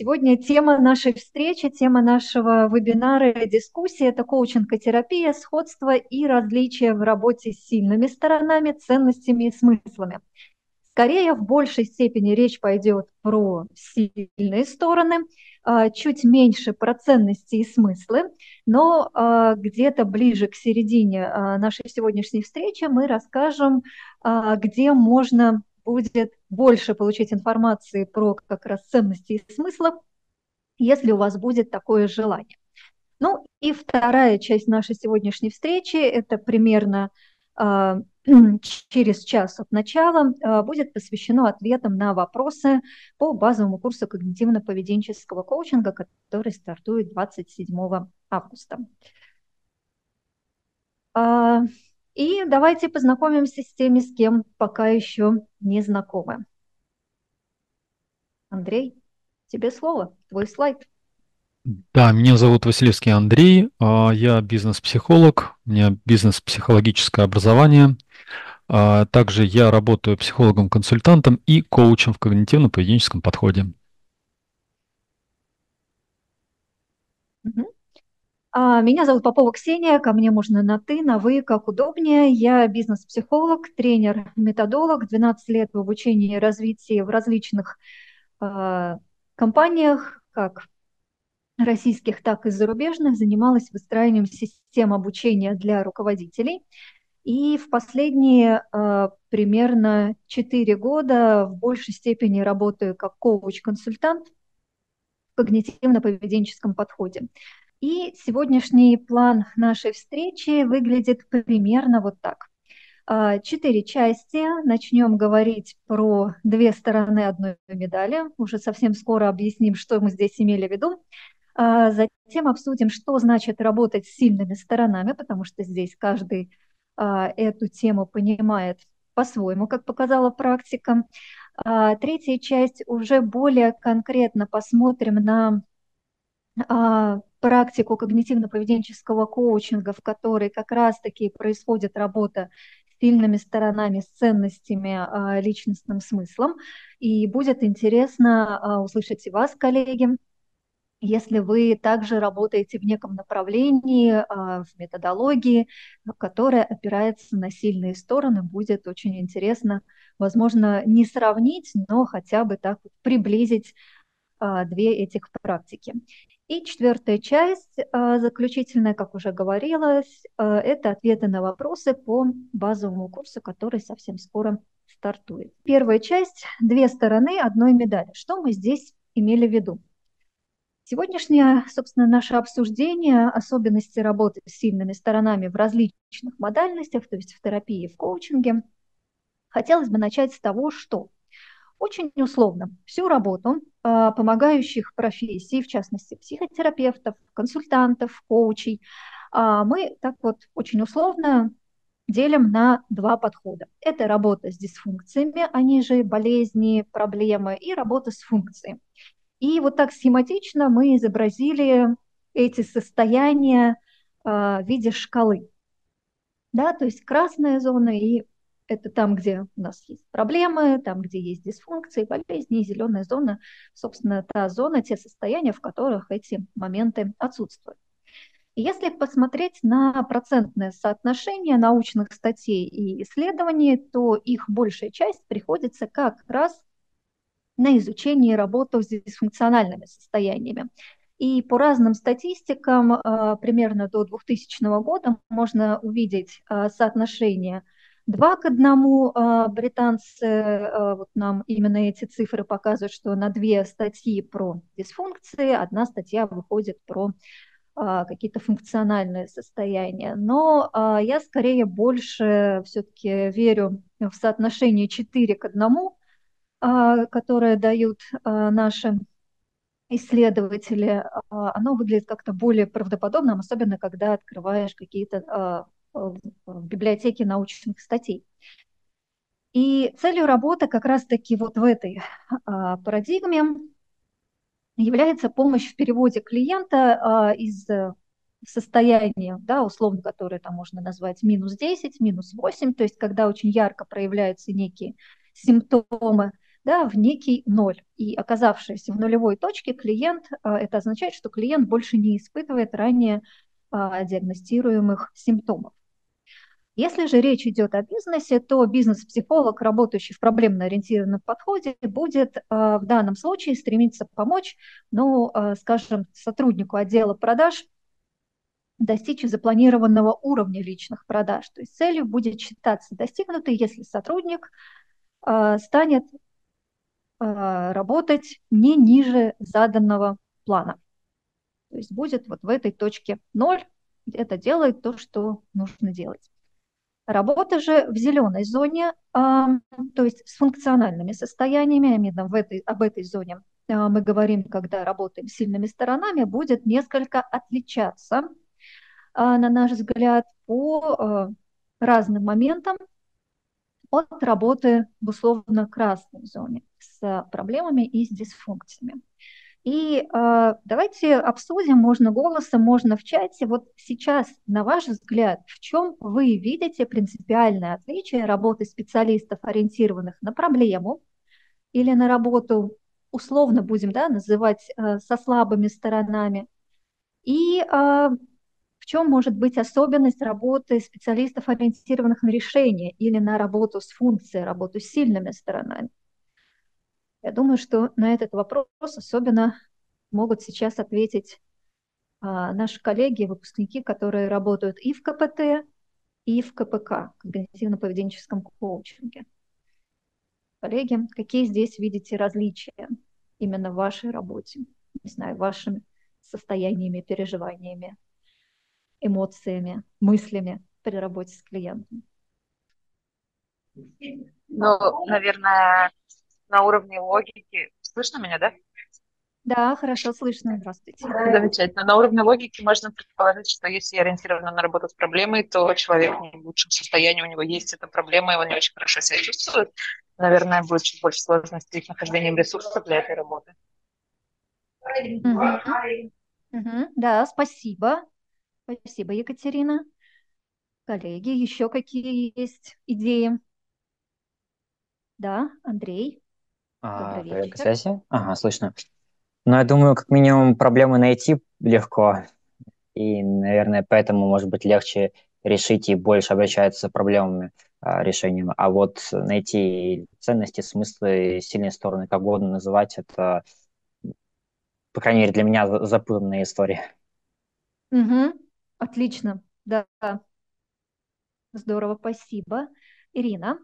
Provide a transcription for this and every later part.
Сегодня тема нашей встречи, тема нашего вебинара и дискуссии – это коучинг и терапия, сходство и различия в работе с сильными сторонами, ценностями и смыслами. Скорее, в большей степени речь пойдет про сильные стороны, а, чуть меньше про ценности и смыслы, но а, где-то ближе к середине а, нашей сегодняшней встречи мы расскажем, где можно будет больше получить информации про как раз ценности и смыслов, если у вас будет такое желание. Ну и вторая часть нашей сегодняшней встречи, это примерно э, через час от начала, э, будет посвящено ответам на вопросы по базовому курсу когнитивно-поведенческого коучинга, который стартует 27 августа. А, и давайте познакомимся с теми, с кем пока еще не знакомы. Андрей, тебе слово, твой слайд. Да, меня зовут Василевский Андрей, а, я бизнес-психолог, у меня бизнес-психологическое образование. А, также я работаю психологом-консультантом и коучем в когнитивно-поведенческом подходе. А, меня зовут Попова Ксения, ко мне можно на «ты», на «вы», как удобнее. Я бизнес-психолог, тренер-методолог, 12 лет в обучении и развитии в различных э, компаниях, как российских, так и зарубежных. Занималась выстраиванием систем обучения для руководителей. И в последние э, примерно 4 года в большей степени работаю как коуч-консультант в когнитивно-поведенческом подходе. И сегодняшний план нашей встречи выглядит примерно вот так. А, четыре части. Начнем говорить про две стороны одной медали. Уже совсем скоро объясним, что мы здесь имели в виду. А, затем обсудим, что значит работать с сильными сторонами, потому что здесь каждый а, эту тему понимает по-своему, как показала практика. Третья часть уже более конкретно посмотрим на практику когнитивно-поведенческого коучинга, в которой как раз-таки происходит работа с сильными сторонами, с ценностями, а, личностным смыслом. И будет интересно а, услышать и вас, коллеги, если вы также работаете в неком направлении, а, в методологии, которая опирается на сильные стороны, будет очень интересно, возможно, не сравнить, но хотя бы так приблизить две этих практики. И четвертая часть, э, заключительная, как уже говорилось, э, это ответы на вопросы по базовому курсу, который совсем скоро стартует. Первая часть – две стороны одной медали. Что мы здесь имели в виду? Сегодняшнее, собственно, наше обсуждение особенностей работы с сильными сторонами в различных модальностях, то есть в терапии и в коучинге, хотелось бы начать с того, что очень условно всю работу а, помогающих профессий, в частности психотерапевтов, консультантов, коучей, а, мы так вот очень условно делим на два подхода. Это работа с дисфункциями, они а же болезни, проблемы, и работа с функцией. И вот так схематично мы изобразили эти состояния в виде шкалы. Да, то есть красная зона и это там, где у нас есть проблемы, там, где есть дисфункции, болезни, и зеленая зона, собственно, та зона, те состояния, в которых эти моменты отсутствуют. если посмотреть на процентное соотношение научных статей и исследований, то их большая часть приходится как раз на изучение и работу с дисфункциональными состояниями. И по разным статистикам, а, примерно до 2000 года, можно увидеть а, соотношение – Два к одному а, британцы, а, вот нам именно эти цифры показывают, что на две статьи про дисфункции, одна статья выходит про а, какие-то функциональные состояния. Но я скорее больше все-таки верю в соотношение 4 к 1, которое дают наши исследователи. Оно выглядит как-то более правдоподобным, особенно когда открываешь какие-то в библиотеке научных статей. И целью работы как раз-таки вот в этой а, парадигме является помощь в переводе клиента а, из э, состояния, да, условно, которое там можно назвать минус 10, минус 8, то есть когда очень ярко проявляются некие симптомы, да, в некий ноль. И оказавшись в нулевой точке, клиент, а, это означает, что клиент больше не испытывает ранее диагностируемых симптомов. Если же речь идет о бизнесе, то бизнес-психолог, работающий в проблемно-ориентированном подходе, будет э, в данном случае стремиться помочь, ну, э, скажем, сотруднику отдела продаж достичь запланированного уровня личных продаж. То есть целью будет считаться достигнутой, если сотрудник э, станет работать не ниже заданного плана. То есть будет вот в этой точке ноль. Это делает то, что нужно делать. Работа же в зеленой зоне, то есть с функциональными состояниями, а именно в этой, об этой зоне а, мы говорим, когда работаем с сильными сторонами, будет несколько отличаться, а, на наш взгляд, по разным моментам от работы в условно красной зоне с проблемами и с дисфункциями. И э, давайте обсудим, можно голосом, можно в чате. Вот сейчас, на ваш взгляд, в чем вы видите принципиальное отличие работы специалистов, ориентированных на проблему или на работу, условно будем да, называть, э, со слабыми сторонами, и э, в чем может быть особенность работы специалистов, ориентированных на решение или на работу с функцией, работу с сильными сторонами? Я думаю, что на этот вопрос особенно могут сейчас ответить а, наши коллеги, выпускники, которые работают и в КПТ, и в КПК, когнитивно-поведенческом коучинге. Коллеги, какие здесь видите различия именно в вашей работе, не знаю, вашими состояниями, переживаниями, эмоциями, мыслями при работе с клиентом? Ну, наверное, на уровне логики. Слышно меня, да? Да, хорошо, слышно. Здравствуйте. Замечательно. На уровне логики можно предположить, что если я ориентирована на работу с проблемой, то человек в лучшем состоянии, у него есть эта проблема, и он не очень хорошо себя чувствует. Наверное, будет чуть больше сложностей с нахождением ресурсов для этой работы. Угу. Угу. Да, спасибо. Спасибо, Екатерина. Коллеги, еще какие есть идеи? Да, Андрей. А, проверка связи? Ага, слышно. Но ну, я думаю, как минимум проблемы найти легко. И, наверное, поэтому, может быть, легче решить и больше обращаются с проблемами а, решением. А вот найти ценности, смыслы, сильные стороны, как угодно называть, это, по крайней мере, для меня запутанная история. Угу. Отлично, да. Здорово, спасибо. Ирина?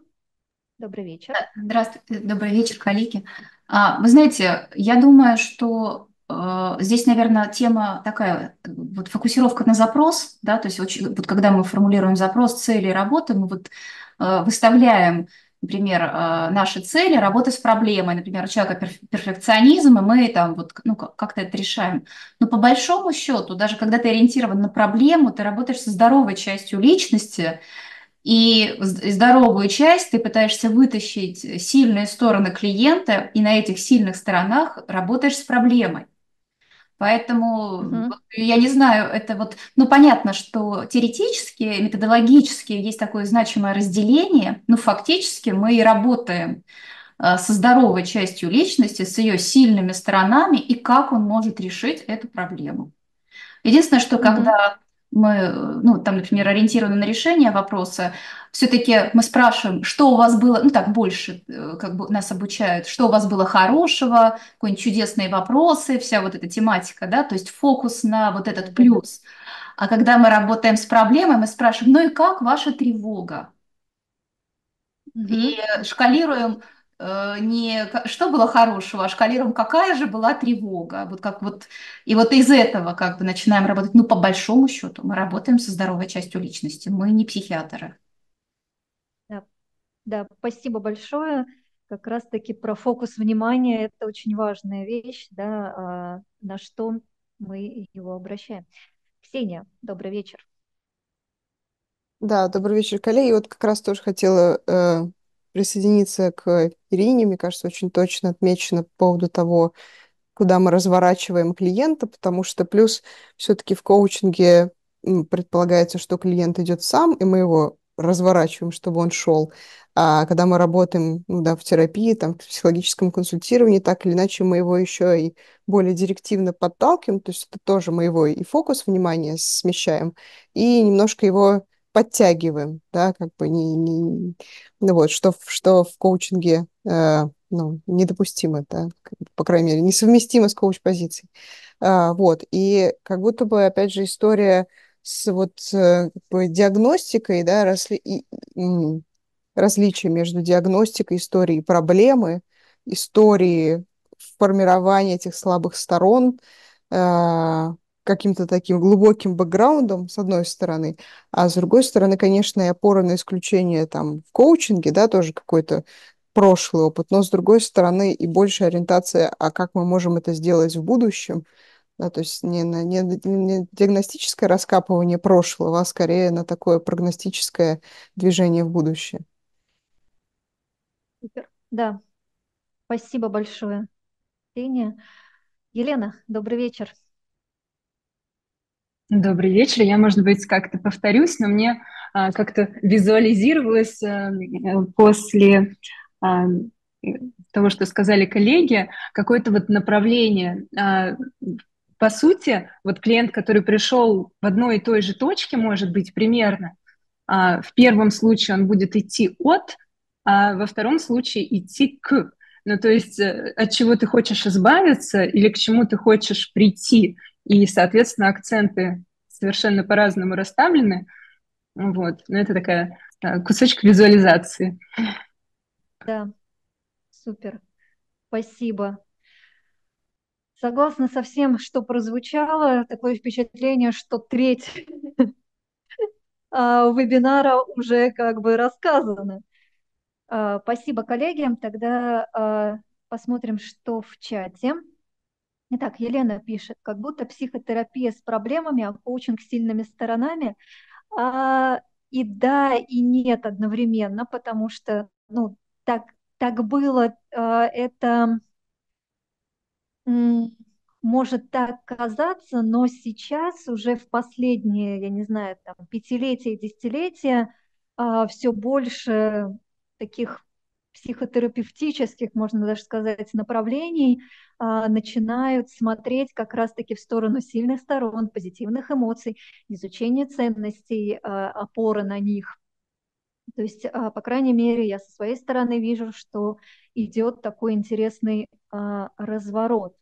Добрый вечер. Здравствуйте, э, добрый вечер, коллеги. А, вы знаете, я думаю, что э, Здесь, наверное, тема такая, э, вот фокусировка на запрос, да, то есть очень, вот когда мы формулируем запрос, цели работы, мы вот выставляем, например, наши цели, работы с проблемой, например, у человека перфекционизм, и мы там вот ну, как-то это решаем. Но по большому счету, даже когда ты ориентирован на проблему, ты работаешь со здоровой частью личности, и здоровую часть ты пытаешься вытащить сильные стороны клиента, и на этих сильных сторонах работаешь с проблемой. Поэтому mm я не знаю, это вот, ну понятно, что теоретически, методологически есть такое значимое разделение, но фактически мы и работаем э, со здоровой частью личности, с ее сильными сторонами и как он может решить эту проблему. Единственное, что mm когда мы, э, ну, там, например, ориентированы на решение вопроса, все-таки мы спрашиваем, что у вас было, ну, так больше э, как бы нас обучают, что у вас было хорошего, какие-нибудь чудесные вопросы, вся вот эта тематика, да, то есть фокус на вот этот плюс. А когда мы работаем с проблемой, мы спрашиваем, ну и как ваша тревога? И шкалируем Э, не что было хорошего, а шкалером какая же была тревога. Вот как вот, и вот из этого как бы начинаем работать. Ну, по большому счету, мы работаем со здоровой частью личности. Мы не психиатры. Да, да спасибо большое. Как раз-таки про фокус внимания это очень важная вещь, да, а на что мы его обращаем. Ксения, добрый вечер. Да, добрый вечер, коллеги. Вот как раз тоже хотела э, присоединиться к Ирине, мне кажется, очень точно отмечено по поводу того, куда мы разворачиваем клиента, потому что плюс все-таки в коучинге предполагается, что клиент идет сам, и мы его разворачиваем, чтобы он шел. А когда мы работаем ну, да, в терапии, там, в психологическом консультировании, так или иначе мы его еще и более директивно подталкиваем, то есть это тоже мы его и фокус внимания смещаем, и немножко его подтягиваем, да, как бы не, не ну вот, что, что в коучинге э, ну, недопустимо, да, по крайней мере, несовместимо с коуч-позицией. А, вот, и как будто бы, опять же, история с вот э, как бы, диагностикой, да, разли... и, различие между диагностикой историей проблемы, истории формирования этих слабых сторон, а, каким-то таким глубоким бэкграундом, с одной стороны, а с другой стороны, конечно, и опора на исключение там в коучинге, да, тоже какой-то прошлый опыт, но с другой стороны и большая ориентация, а как мы можем это сделать в будущем, да, то есть не на не, не диагностическое раскапывание прошлого, а скорее на такое прогностическое движение в будущее. Да, спасибо большое, Ксения. Елена, добрый вечер. Добрый вечер. Я, может быть, как-то повторюсь, но мне а, как-то визуализировалось а, после а, того, что сказали коллеги, какое-то вот направление. А, по сути, вот клиент, который пришел в одной и той же точке, может быть, примерно, а, в первом случае он будет идти от, а во втором случае идти к. Ну, то есть э, от чего ты хочешь избавиться или к чему ты хочешь прийти. И, соответственно, акценты совершенно по-разному расставлены. Вот. Но это такая э, кусочек визуализации. Да, супер. Спасибо. Согласна со всем, что прозвучало, такое впечатление, что треть а, вебинара уже как бы рассказана. Спасибо коллегам. Тогда а, посмотрим, что в чате. Итак, Елена пишет, как будто психотерапия с проблемами, а коучинг с сильными сторонами. А, и да, и нет одновременно, потому что ну, так, так было. А, это может так казаться, но сейчас уже в последние, я не знаю, там, пятилетия, десятилетия а, все больше таких психотерапевтических, можно даже сказать, направлений а, начинают смотреть как раз-таки в сторону сильных сторон, позитивных эмоций, изучения ценностей, а, опоры на них. То есть, а, по крайней мере, я со своей стороны вижу, что идет такой интересный разворот.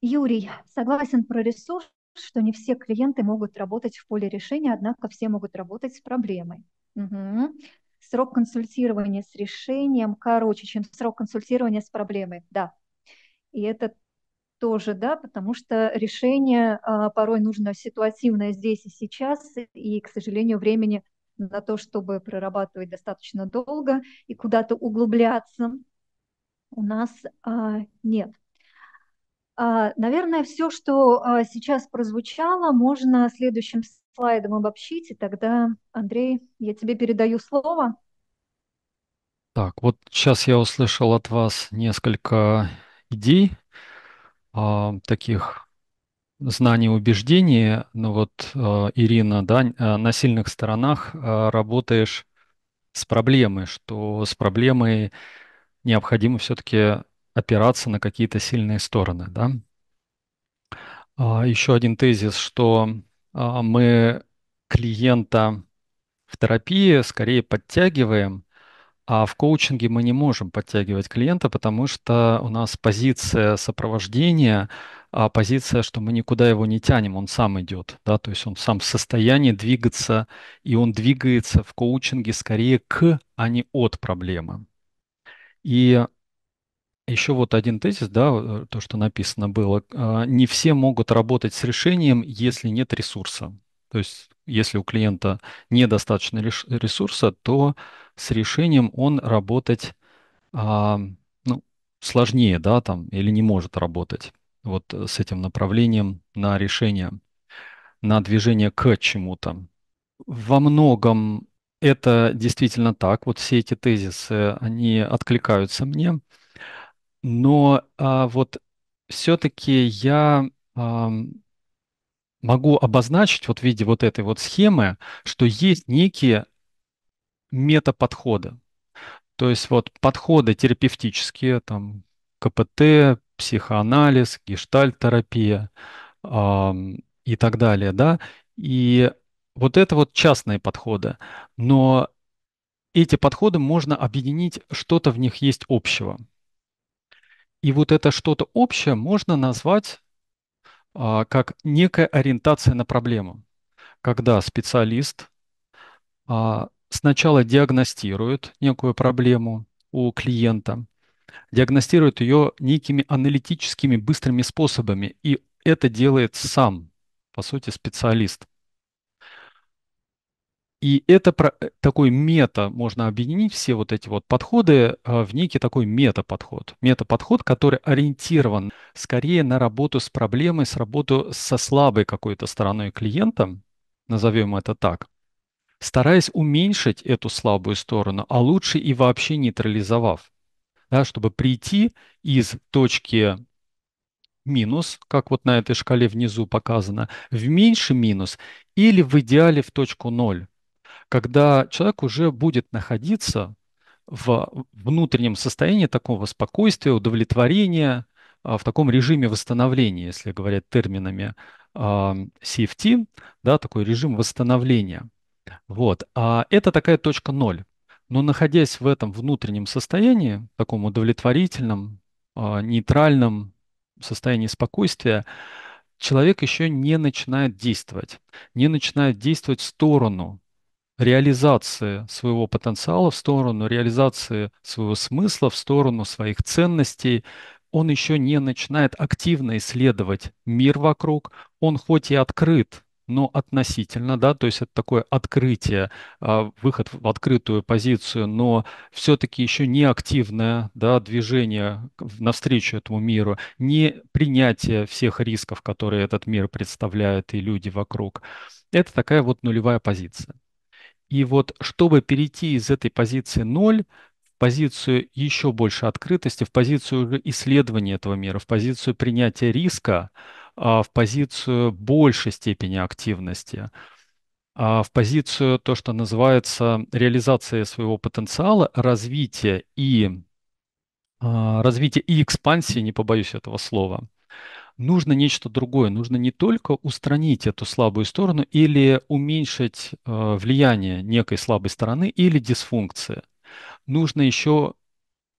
Юрий, согласен про ресурс, что не все клиенты могут работать в поле решения, однако все могут работать с проблемой. Угу срок консультирования с решением короче, чем срок консультирования с проблемой, да. И это тоже, да, потому что решение а, порой нужно ситуативное здесь и сейчас, и, к сожалению, времени на то, чтобы прорабатывать достаточно долго и куда-то углубляться, у нас а, нет. А, наверное, все, что а, сейчас прозвучало, можно следующим слайдом обобщить, и тогда, Андрей, я тебе передаю слово. Так, вот сейчас я услышал от вас несколько идей, а, таких знаний, убеждений. Ну вот, э, Ирина, да, э, на сильных сторонах э, работаешь с проблемой, что с проблемой необходимо все-таки опираться на какие-то сильные стороны, да. А, еще один тезис, что а, мы клиента в терапии скорее подтягиваем, а в коучинге мы не можем подтягивать клиента, потому что у нас позиция сопровождения, а позиция, что мы никуда его не тянем, он сам идет, да, то есть он сам в состоянии двигаться, и он двигается в коучинге скорее к, а не от проблемы. И еще вот один тезис, да, э, то, что написано было. А, не все могут работать с решением, если нет ресурса. То есть, если у клиента недостаточно ресурса, то с решением он работать а, ну, сложнее, да, там, или не может работать вот э, с этим направлением на решение, на движение к чему-то. Во многом это действительно так. Вот все эти тезисы, они откликаются мне но а, вот все-таки я а, могу обозначить вот в виде вот этой вот схемы, что есть некие метаподходы. То есть вот подходы терапевтические, там КПТ, психоанализ, гештальтерапия э, и так далее, да. И вот это вот частные подходы. Но эти подходы можно объединить, что-то в них есть общего. И вот это что-то общее можно назвать а, как некая ориентация на проблему, когда специалист а, сначала диагностирует некую проблему у клиента, диагностирует ее некими аналитическими быстрыми способами, и это делает сам, по сути, специалист. И это про, э, такой мета, можно объединить все вот эти вот подходы э, в некий такой мета-подход. Мета-подход, который ориентирован скорее на работу с проблемой, с работу со слабой какой-то стороной клиента, назовем это так, стараясь уменьшить эту слабую сторону, а лучше и вообще нейтрализовав, да, чтобы прийти из точки минус, как вот на этой шкале внизу показано, в меньший минус или в идеале в точку ноль когда человек уже будет находиться в внутреннем состоянии такого спокойствия, удовлетворения, а, в таком режиме восстановления, если говорить терминами CFT, а, да, такой режим восстановления. Вот. А это такая точка ноль. Но находясь в этом внутреннем состоянии, таком удовлетворительном, а, нейтральном состоянии спокойствия, человек еще не начинает действовать, не начинает действовать в сторону реализации своего потенциала, в сторону реализации своего смысла, в сторону своих ценностей. Он еще не начинает активно исследовать мир вокруг. Он хоть и открыт, но относительно, да, то есть это такое открытие, а, выход в открытую позицию, но все-таки еще не активное, да, движение навстречу этому миру, не принятие всех рисков, которые этот мир представляет и люди вокруг. Это такая вот нулевая позиция. И вот чтобы перейти из этой позиции ноль в позицию еще больше открытости, в позицию уже исследования этого мира, в позицию принятия риска, а, в позицию большей степени активности, а, в позицию то, что называется реализация своего потенциала, развития и а, развития и экспансии, не побоюсь этого слова – нужно нечто другое. Нужно не только устранить эту слабую сторону или уменьшить э, влияние некой слабой стороны или дисфункции. Нужно еще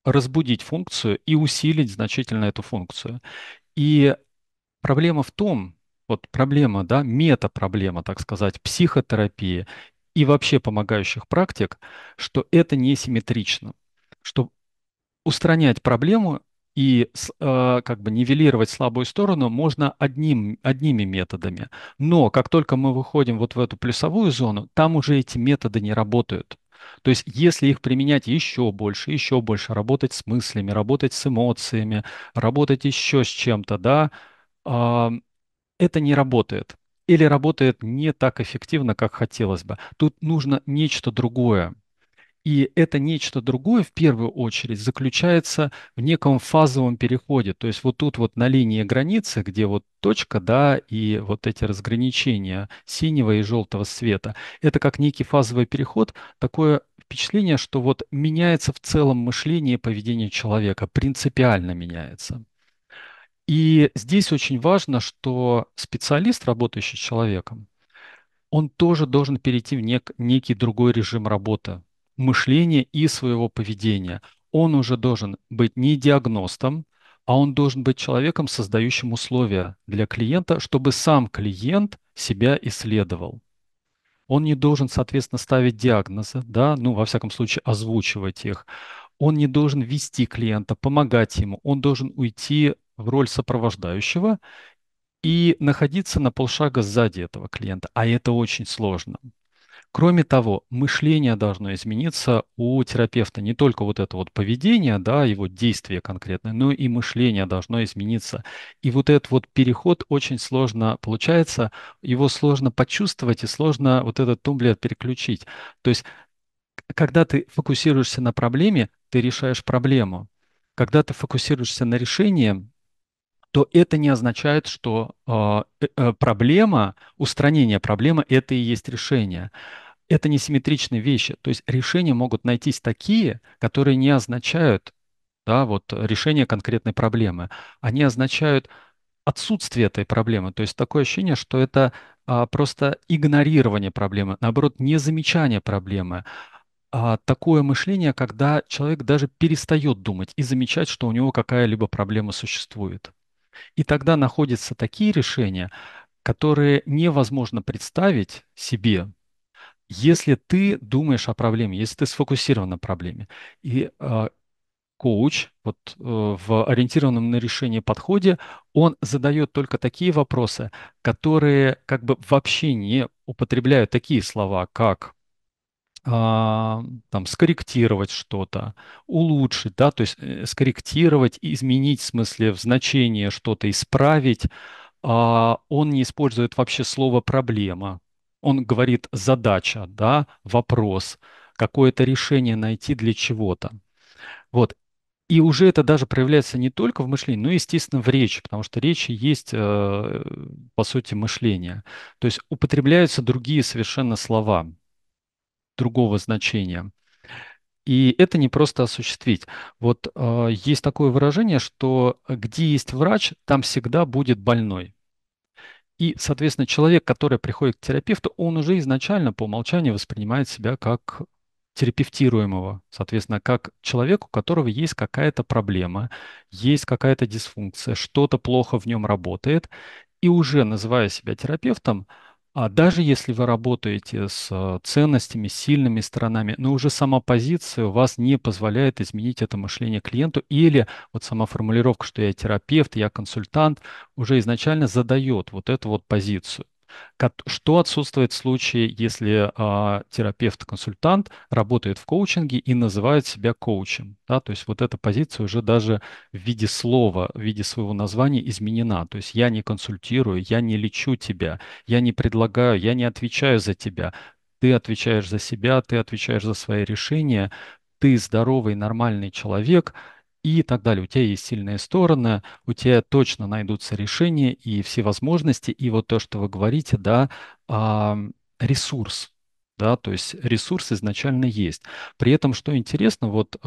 разбудить функцию и усилить значительно эту функцию. И проблема в том, вот проблема, да, мета-проблема, так сказать, психотерапии и вообще помогающих практик, что это не симметрично, что устранять проблему и э, как бы нивелировать слабую сторону можно одним, одними методами. Но как только мы выходим вот в эту плюсовую зону, там уже эти методы не работают. То есть если их применять еще больше, еще больше, работать с мыслями, работать с эмоциями, работать еще с чем-то, да, э, это не работает. Или работает не так эффективно, как хотелось бы. Тут нужно нечто другое. И это нечто другое, в первую очередь, заключается в неком фазовом переходе. То есть вот тут вот на линии границы, где вот точка, да, и вот эти разграничения синего и желтого света, это как некий фазовый переход, такое впечатление, что вот меняется в целом мышление и поведение человека, принципиально меняется. И здесь очень важно, что специалист, работающий с человеком, он тоже должен перейти в нек- некий другой режим работы, мышления и своего поведения. Он уже должен быть не диагностом, а он должен быть человеком, создающим условия для клиента, чтобы сам клиент себя исследовал. Он не должен, соответственно, ставить диагнозы, да, ну, во всяком случае, озвучивать их. Он не должен вести клиента, помогать ему. Он должен уйти в роль сопровождающего и находиться на полшага сзади этого клиента. А это очень сложно. Кроме того, мышление должно измениться у терапевта. Не только вот это вот поведение, да, его действие конкретное, но и мышление должно измениться. И вот этот вот переход очень сложно получается, его сложно почувствовать и сложно вот этот тумблер переключить. То есть когда ты фокусируешься на проблеме, ты решаешь проблему. Когда ты фокусируешься на решении, то это не означает, что э, э, э, проблема, устранение проблемы – это и есть решение. Это несимметричные вещи. То есть решения могут найтись такие, которые не означают да, вот, решение конкретной проблемы. Они означают отсутствие этой проблемы. То есть такое ощущение, что это а, просто игнорирование проблемы, наоборот, незамечание проблемы. А, такое мышление, когда человек даже перестает думать и замечать, что у него какая-либо проблема существует. И тогда находятся такие решения, которые невозможно представить себе, если ты думаешь о проблеме, если ты сфокусирован на проблеме. И э, коуч вот, э, в ориентированном на решение подходе, он задает только такие вопросы, которые как бы вообще не употребляют такие слова, как а, там, скорректировать что-то, улучшить, да, то есть э, скорректировать, изменить в смысле в значение что-то, исправить, а, он не использует вообще слово «проблема». Он говорит «задача», да, «вопрос», какое-то решение найти для чего-то. Вот. И уже это даже проявляется не только в мышлении, но, естественно, в речи, потому что речи есть, э, по сути, мышление. То есть употребляются другие совершенно слова другого значения. И это не просто осуществить. Вот э, есть такое выражение, что э, где есть врач, там всегда будет больной. И, соответственно, человек, который приходит к терапевту, он уже изначально по умолчанию воспринимает себя как терапевтируемого, соответственно, как человек, у которого есть какая-то проблема, есть какая-то дисфункция, что-то плохо в нем работает, и уже называя себя терапевтом, а даже если вы работаете с э, ценностями, сильными сторонами, но уже сама позиция у вас не позволяет изменить это мышление клиенту, или вот сама формулировка, что я терапевт, я консультант, уже изначально задает вот эту вот позицию. Что отсутствует в случае, если а, терапевт-консультант работает в коучинге и называет себя коучем? Да? То есть вот эта позиция уже даже в виде слова, в виде своего названия изменена. То есть я не консультирую, я не лечу тебя, я не предлагаю, я не отвечаю за тебя. Ты отвечаешь за себя, ты отвечаешь за свои решения, ты здоровый, нормальный человек – и так далее. У тебя есть сильные стороны, у тебя точно найдутся решения и все возможности. И вот то, что вы говорите, да, ресурс, да, то есть ресурс изначально есть. При этом, что интересно, вот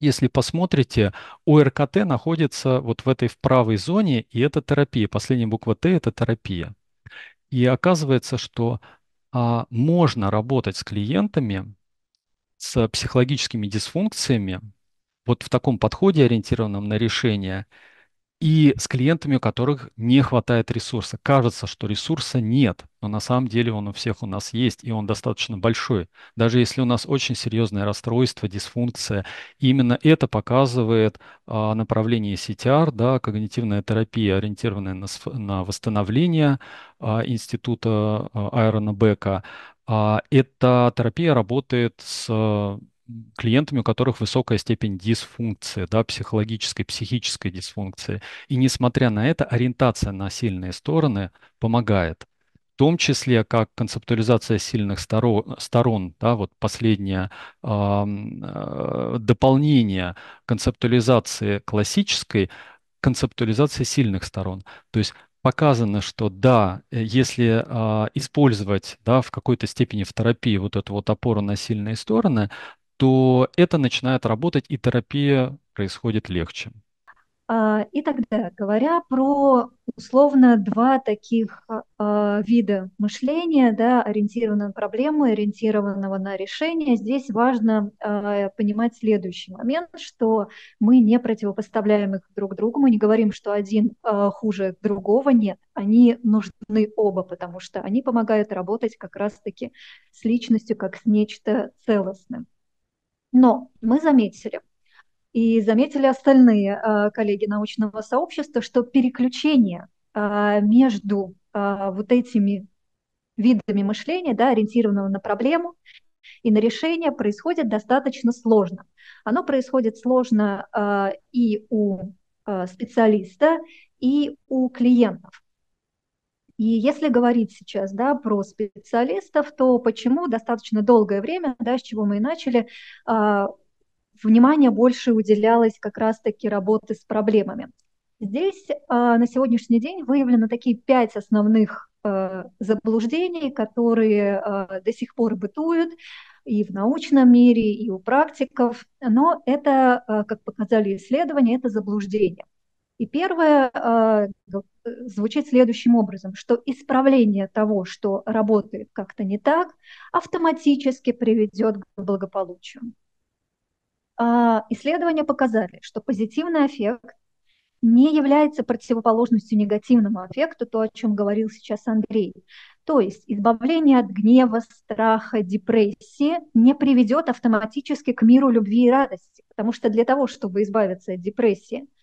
если посмотрите, ОРКТ находится вот в этой в правой зоне, и это терапия. Последняя буква Т – это терапия. И оказывается, что а, можно работать с клиентами с психологическими дисфункциями, вот в таком подходе, ориентированном на решение, и с клиентами, у которых не хватает ресурса. Кажется, что ресурса нет, но на самом деле он у всех у нас есть, и он достаточно большой. Даже если у нас очень серьезное расстройство, дисфункция, именно это показывает а, направление CTR, да, когнитивная терапия, ориентированная на, на восстановление а, института а, Айрона Бека. А, эта терапия работает с клиентами, у которых высокая степень дисфункции, да, психологической, психической дисфункции. И несмотря на это, ориентация на сильные стороны помогает. В том числе как концептуализация сильных сторон, сторон да, вот последнее э, дополнение концептуализации классической, концептуализации сильных сторон. То есть показано, что да, э, если э, использовать да, в какой-то степени в терапии вот эту вот опору на сильные стороны, то это начинает работать, и терапия происходит легче. А, и тогда, говоря про условно два таких э, вида мышления, да, ориентированного на проблему, ориентированного на решение, здесь важно э, понимать следующий момент, что мы не противопоставляем их друг другу, мы не говорим, что один э, хуже другого, нет, они нужны оба, потому что они помогают работать как раз-таки с личностью как с нечто целостным. Но мы заметили, и заметили остальные э, коллеги научного сообщества, что переключение э, между э, вот этими видами мышления, да, ориентированного на проблему и на решение, происходит достаточно сложно. Оно происходит сложно и у специалиста, и у клиентов. И если говорить сейчас да, про специалистов, то почему достаточно долгое время, да, с чего мы и начали, а, внимание больше уделялось как раз-таки работе с проблемами. Здесь а, на сегодняшний день выявлены такие пять основных а, заблуждений, которые до сих пор бытуют и в научном мире, и у практиков, но это, как показали исследования, это заблуждение. И первое а, звучит следующим образом, что исправление того, что работает как-то не так, автоматически приведет к благополучию. А, исследования показали, что позитивный эффект не является противоположностью негативному эффекту, то, о чем говорил сейчас Андрей. То есть избавление от гнева, страха, депрессии не приведет автоматически к миру любви и радости, потому что для того, чтобы избавиться от депрессии –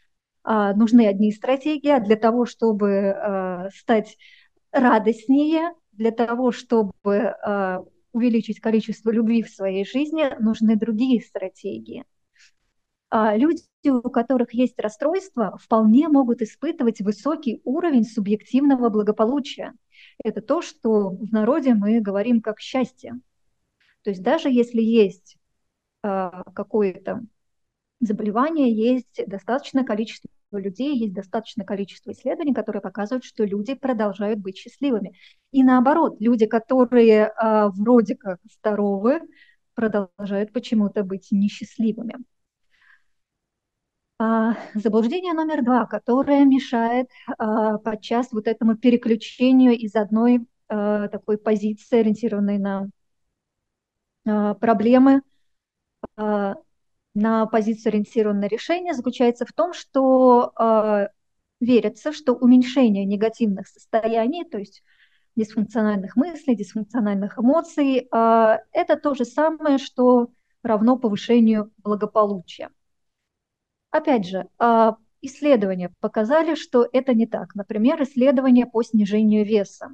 а, нужны одни стратегии, а для того, чтобы а, стать радостнее, для того, чтобы а, увеличить количество любви в своей жизни, нужны другие стратегии. Люди, у которых есть расстройства, вполне могут испытывать высокий уровень субъективного благополучия. Это то, что в народе мы говорим как счастье. То есть даже если есть какое-то заболевания есть достаточное количество людей, есть достаточное количество исследований, которые показывают, что люди продолжают быть счастливыми. И наоборот, люди, которые э, вроде как здоровы, продолжают почему-то быть несчастливыми. А, заблуждение номер два, которое мешает а, подчас вот этому переключению из одной а, такой позиции, ориентированной на а, проблемы, а, на позицию ориентированное решение заключается в том, что э, верится, что уменьшение негативных состояний, то есть дисфункциональных мыслей, дисфункциональных эмоций, э, это то же самое, что равно повышению благополучия. Опять же, э, исследования показали, что это не так. Например, исследование по снижению веса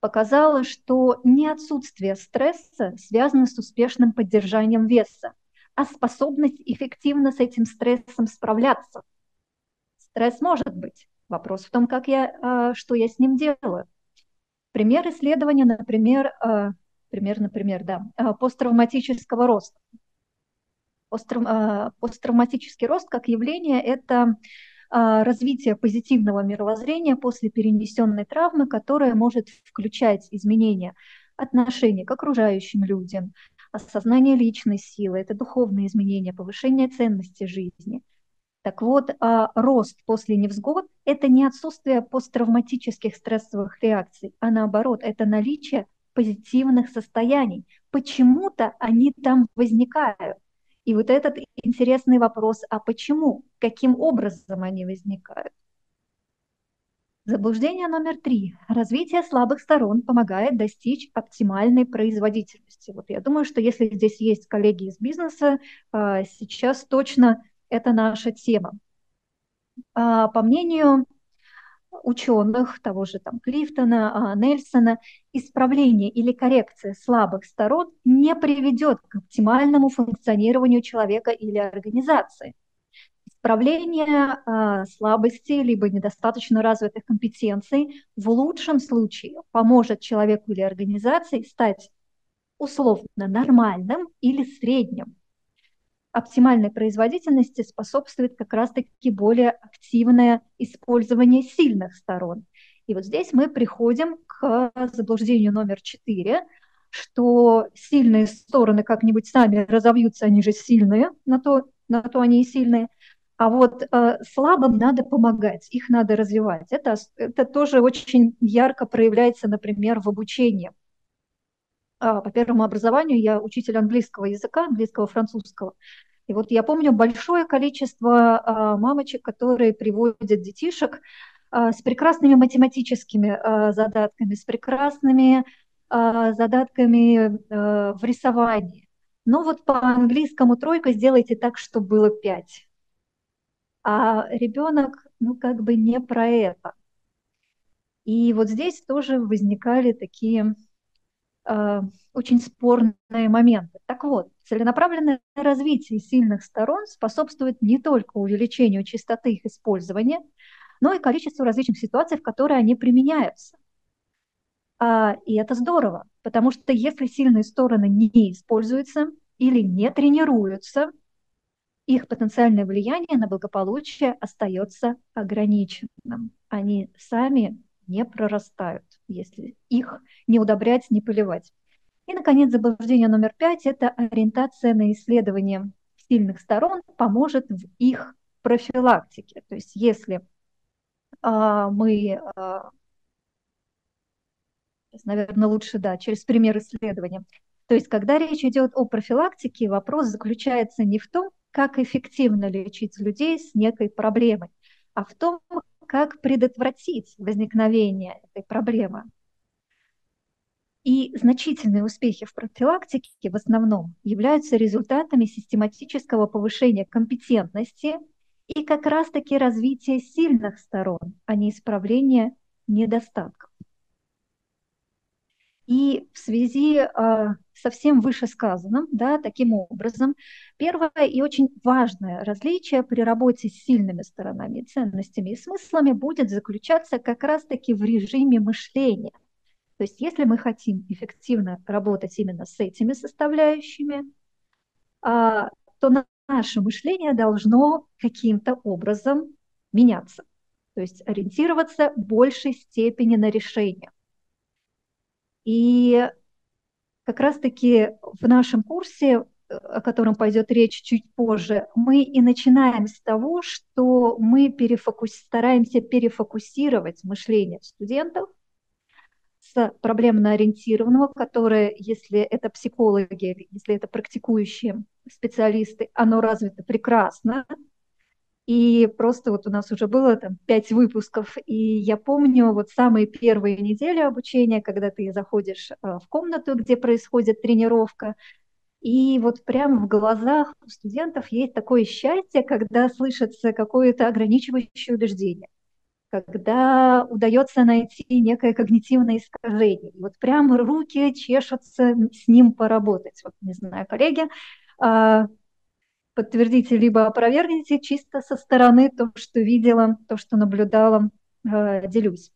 показало, что не отсутствие стресса связано с успешным поддержанием веса а способность эффективно с этим стрессом справляться. Стресс может быть. Вопрос в том, как я, а, что я с ним делаю. Пример исследования, например, а, пример, например, да, а, посттравматического роста. Посттрав... Посттравматический рост как явление – это развитие позитивного мировоззрения после перенесенной травмы, которая может включать изменения отношений к окружающим людям, осознание личной силы, это духовные изменения, повышение ценности жизни. Так вот, а, рост после невзгод – это не отсутствие посттравматических стрессовых реакций, а наоборот, это наличие позитивных состояний. Почему-то они там возникают. И вот этот интересный вопрос, а почему, каким образом они возникают? Заблуждение номер три. Развитие слабых сторон помогает достичь оптимальной производительности. Вот я думаю, что если здесь есть коллеги из бизнеса, а, сейчас точно это наша тема. А, по мнению ученых, того же там Клифтона, а, Нельсона, исправление или коррекция слабых сторон не приведет к оптимальному функционированию человека или организации – Исправление а, слабости либо недостаточно развитых компетенций в лучшем случае поможет человеку или организации стать условно нормальным или средним. Оптимальной производительности способствует как раз-таки более активное использование сильных сторон. И вот здесь мы приходим к заблуждению номер четыре, что сильные стороны как-нибудь сами разовьются, они же сильные, на то, на то они и сильные. А вот э, слабым надо помогать, их надо развивать. Это, это тоже очень ярко проявляется, например, в обучении. А, по первому образованию я учитель английского языка, английского, французского. И вот я помню большое количество а, мамочек, которые приводят детишек а, с прекрасными математическими а, задатками, с прекрасными а, задатками а, в рисовании. Но ну вот по английскому тройка сделайте так, чтобы было пять а ребенок, ну, как бы не про это. И вот здесь тоже возникали такие э, очень спорные моменты. Так вот, целенаправленное развитие сильных сторон способствует не только увеличению частоты их использования, но и количеству различных ситуаций, в которые они применяются. А, и это здорово, потому что если сильные стороны не используются или не тренируются – их потенциальное влияние на благополучие остается ограниченным. Они сами не прорастают, если их не удобрять, не поливать. И, наконец, заблуждение номер пять – это ориентация на исследование сильных сторон поможет в их профилактике. То есть если а, мы а, наверное, лучше, да, через пример исследования. То есть, когда речь идет о профилактике, вопрос заключается не в том, как эффективно лечить людей с некой проблемой, а в том, как предотвратить возникновение этой проблемы. И значительные успехи в профилактике в основном являются результатами систематического повышения компетентности и как раз-таки развития сильных сторон, а не исправления недостатков. И в связи э, со всем вышесказанным, да, таким образом, первое и очень важное различие при работе с сильными сторонами, ценностями и смыслами будет заключаться как раз-таки в режиме мышления. То есть если мы хотим эффективно работать именно с этими составляющими, э, то наше мышление должно каким-то образом меняться. То есть ориентироваться в большей степени на решение. И как раз-таки в нашем курсе, о котором пойдет речь чуть позже, мы и начинаем с того, что мы перефокус... стараемся перефокусировать мышление студентов с проблемно-ориентированного, которое, если это психологи, если это практикующие специалисты, оно развито прекрасно, и просто вот у нас уже было там пять выпусков, и я помню вот самые первые недели обучения, когда ты заходишь э, в комнату, где происходит тренировка, и вот прямо в глазах у студентов есть такое счастье, когда слышится какое-то ограничивающее убеждение, когда удается найти некое когнитивное искажение. И вот прямо руки чешутся с ним поработать. Вот, не знаю, коллеги, а, подтвердите, либо опровергните чисто со стороны то, что видела, то, что наблюдала, э, делюсь.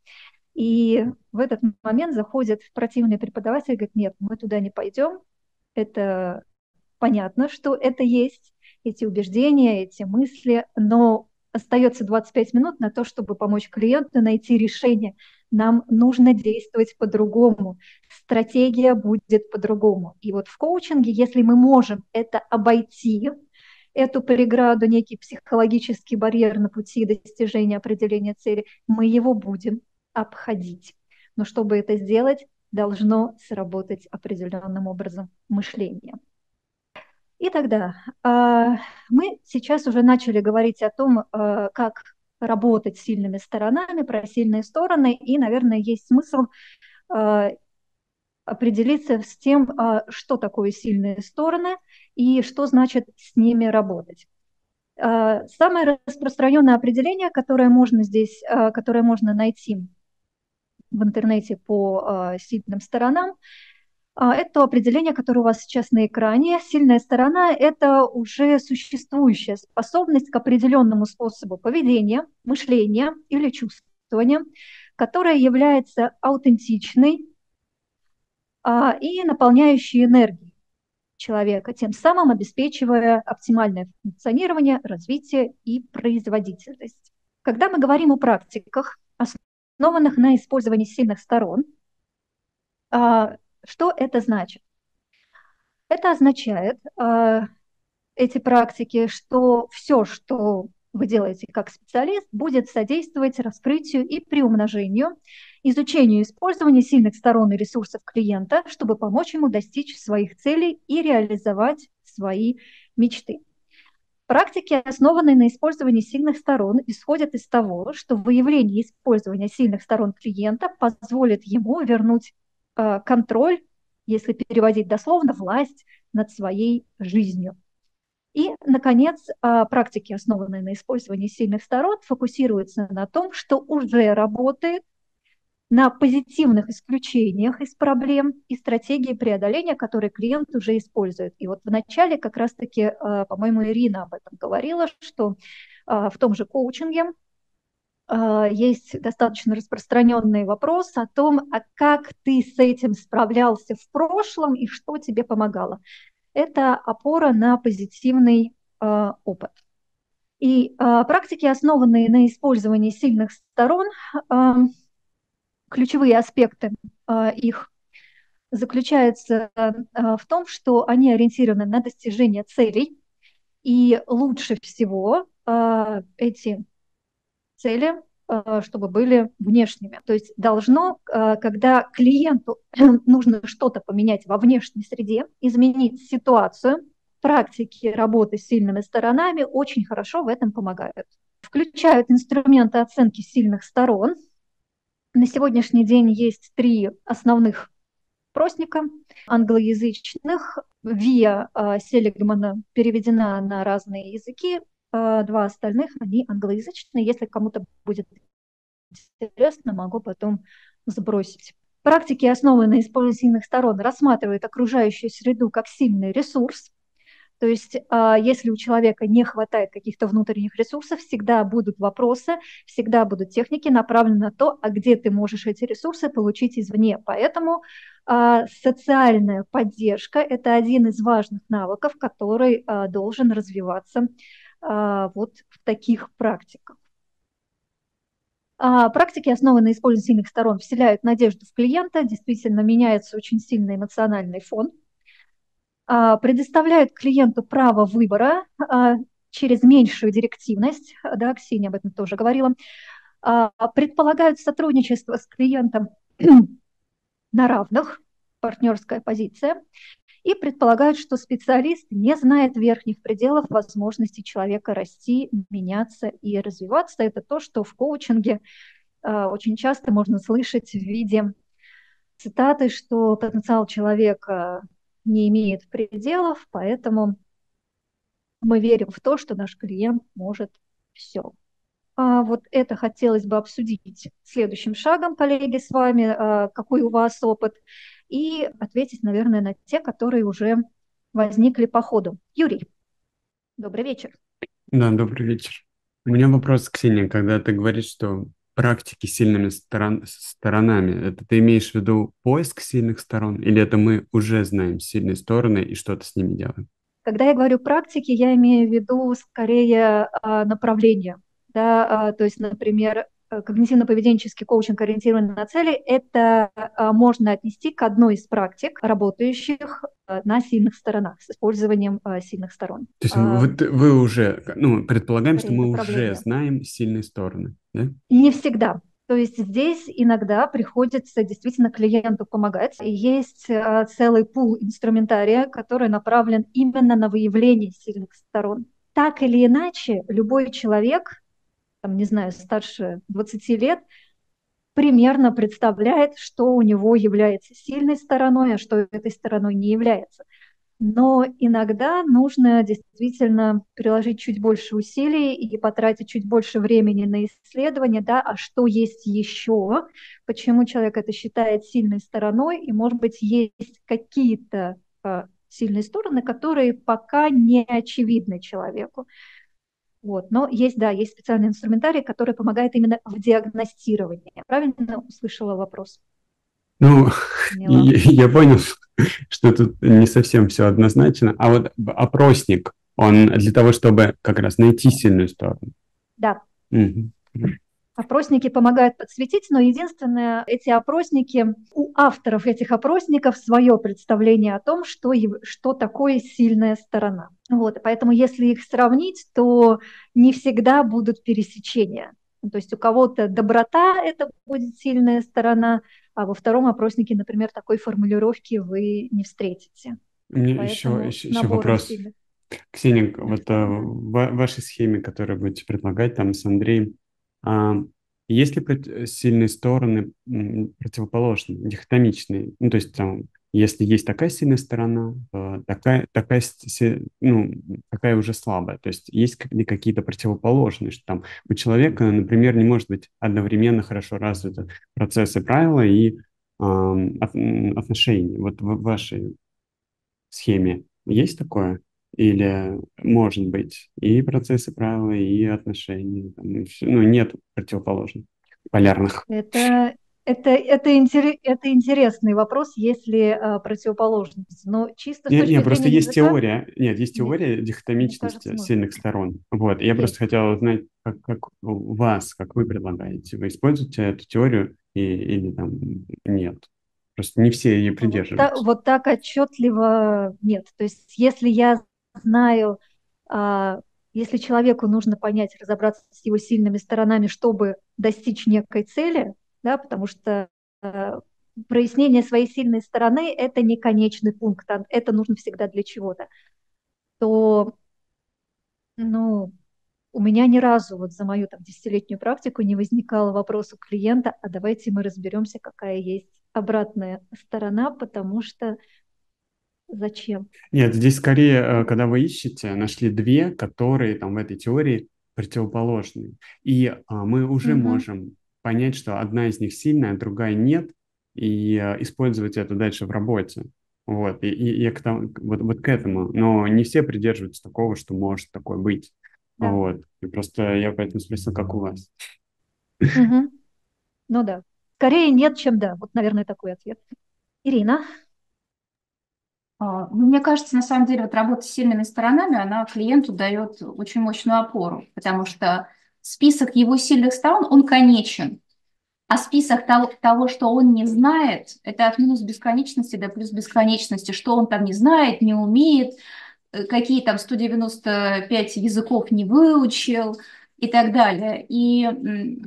И в этот момент заходит противный преподаватель и говорит, нет, мы туда не пойдем, это понятно, что это есть, эти убеждения, эти мысли, но остается 25 минут на то, чтобы помочь клиенту найти решение. Нам нужно действовать по-другому. Стратегия будет по-другому. И вот в коучинге, если мы можем это обойти, эту преграду, некий психологический барьер на пути достижения определения цели, мы его будем обходить. Но чтобы это сделать, должно сработать определенным образом мышление. И тогда а, мы сейчас уже начали говорить о том, а, как работать с сильными сторонами, про сильные стороны, и, наверное, есть смысл а, определиться с тем, а, что такое сильные стороны и что значит с ними работать. А, самое распространенное определение, которое можно здесь, а, которое можно найти в интернете по сильным сторонам, это определение, которое у вас сейчас на экране. Сильная сторона – это уже существующая способность к определенному способу поведения, мышления или чувствования, которая является аутентичной, а, и наполняющие энергией человека, тем самым обеспечивая оптимальное функционирование, развитие и производительность. Когда мы говорим о практиках, основанных на использовании сильных сторон, а, что это значит? Это означает, а, эти практики, что все, что вы делаете как специалист, будет содействовать раскрытию и приумножению, изучению использования сильных сторон и ресурсов клиента, чтобы помочь ему достичь своих целей и реализовать свои мечты. Практики, основанные на использовании сильных сторон, исходят из того, что выявление использования сильных сторон клиента позволит ему вернуть э, контроль, если переводить дословно, власть над своей жизнью. И, наконец, а, практики, основанные на использовании сильных сторон, фокусируются на том, что уже работает, на позитивных исключениях из проблем и стратегии преодоления, которые клиент уже использует. И вот вначале как раз-таки, а, по-моему, Ирина об этом говорила, что а, в том же коучинге есть достаточно распространенный вопрос о том, а как ты с этим справлялся в прошлом и что тебе помогало это опора на позитивный э, опыт. И э, практики, основанные на использовании сильных сторон, э, ключевые аспекты э, их заключаются э, в том, что они ориентированы на достижение целей, и лучше всего э, эти цели Э, чтобы были внешними. То есть должно, э, когда клиенту нужно что-то поменять во внешней среде, изменить ситуацию, практики работы с сильными сторонами очень хорошо в этом помогают. Включают инструменты оценки сильных сторон. На сегодняшний день есть три основных опросника англоязычных. Виа Селигмана э, переведена на разные языки. А, два остальных, они англоязычные. Если кому-то будет интересно, могу потом сбросить. Практики, основанные на позитивных сторон, рассматривают окружающую среду как сильный ресурс. То есть, а, если у человека не хватает каких-то внутренних ресурсов, всегда будут вопросы, всегда будут техники, направлены на то, а где ты можешь эти ресурсы получить извне. Поэтому а, социальная поддержка – это один из важных навыков, который должен развиваться а, вот в таких практиках. А, практики, основанные на использовании сильных сторон, вселяют надежду в клиента, действительно меняется очень сильный эмоциональный фон, а, предоставляют клиенту право выбора через меньшую директивность, да, Ксения об этом тоже говорила, предполагают сотрудничество с клиентом на равных, партнерская позиция, и предполагают, что специалист не знает верхних пределов возможности человека расти, меняться и развиваться. Это то, что в коучинге э, очень часто можно слышать в виде цитаты, что потенциал человека не имеет пределов, поэтому мы верим в то, что наш клиент может все. А вот это хотелось бы обсудить следующим шагом, коллеги, с вами, э, какой у вас опыт и ответить, наверное, на те, которые уже возникли по ходу. Юрий, добрый вечер. Да, добрый вечер. У меня вопрос, Ксения, когда ты говоришь, что практики сильными сторон, сторонами, это ты имеешь в виду поиск сильных сторон, или это мы уже знаем сильные стороны и что-то с ними делаем? Когда я говорю практики, я имею в виду скорее а, направление. Да, а, то есть, например, Э, когнитивно-поведенческий коучинг, ориентированный на цели, это э, можно отнести к одной из практик, работающих э, на сильных сторонах, с использованием сильных сторон. То есть ну, а, вот вы уже, ну, предполагаем, что мы проблемы. уже знаем сильные стороны, да? Не всегда. То есть здесь иногда приходится действительно клиенту помогать. И есть целый пул инструментария, который направлен именно на выявление сильных сторон. Так или иначе, любой человек там, не знаю, старше 20 лет, примерно представляет, что у него является сильной стороной, а что этой стороной не является. Но иногда нужно действительно приложить чуть больше усилий и потратить чуть больше времени на исследование, да, а что есть еще, почему человек это считает сильной стороной, и, может быть, есть какие-то а, сильные стороны, которые пока не очевидны человеку. Вот. Но есть, да, есть специальный инструментарий, который помогает именно в диагностировании. Я правильно услышала вопрос? Ну, я, я понял, что тут не совсем все однозначно. А вот опросник, он для того, чтобы как раз найти сильную сторону. Да. Угу. Опросники помогают подсветить, но единственное, эти опросники, у авторов этих опросников свое представление о том, что, что такое сильная сторона. Вот, поэтому если их сравнить, то не всегда будут пересечения. То есть у кого-то доброта – это будет сильная сторона, а во втором опроснике, например, такой формулировки вы не встретите. Еще, еще, еще вопрос. Сильных. Ксения, вот э, в вашей схеме, которую будете предлагать там с Андреем, а, есть ли э, сильные стороны противоположные, дихотомичные? Ну, то есть там, если есть такая сильная сторона, э, такая, такая, ну, такая уже слабая. То есть есть ли какие-то противоположные, что там у человека, например, не может быть одновременно хорошо развиты процессы правила и э, отношений. Вот в вашей схеме есть такое? или может быть и процессы права, и отношения. Там, и все. Ну, нет противоположных, полярных. Это, это, это, интерес, это интересный вопрос, если а, противоположность. Но чисто нет, нет, просто есть языка... теория, нет, есть теория нет, дихотомичности кажется, сильных сторон. Вот, я есть. просто хотел узнать, как, как вас, как вы предлагаете, вы используете эту теорию и, или там нет? Просто не все ее а придерживаются. Вот, та, вот так отчетливо нет. То есть, если я знаю, а, если человеку нужно понять, разобраться с его сильными сторонами, чтобы достичь некой цели, да, потому что э, прояснение своей сильной стороны – это не конечный пункт, а это нужно всегда для чего-то, то ну, у меня ни разу вот за мою там десятилетнюю практику не возникало вопроса у клиента, а давайте мы разберемся, какая есть обратная сторона, потому что зачем? Нет, здесь скорее, э, когда вы ищете, нашли две, которые там в этой теории противоположные. И а, мы уже угу. можем понять, что одна из них сильная, другая нет, и а, использовать это дальше в работе. Вот, и, и, и к там, вот, вот к этому. Но не все придерживаются такого, что может такое быть. Да. Вот. И просто я поэтому спросил, как у вас. Угу. Ну да. Скорее нет, чем да. Вот, наверное, такой ответ. Ирина, а, ну, мне кажется, на самом деле, вот работа с сильными сторонами, она клиенту дает очень мощную опору, потому что список его сильных сторон, он конечен. А список того, того, что он не знает, это от минус бесконечности до плюс бесконечности, что он там не знает, не умеет, э, какие там 195 языков не выучил и так далее. И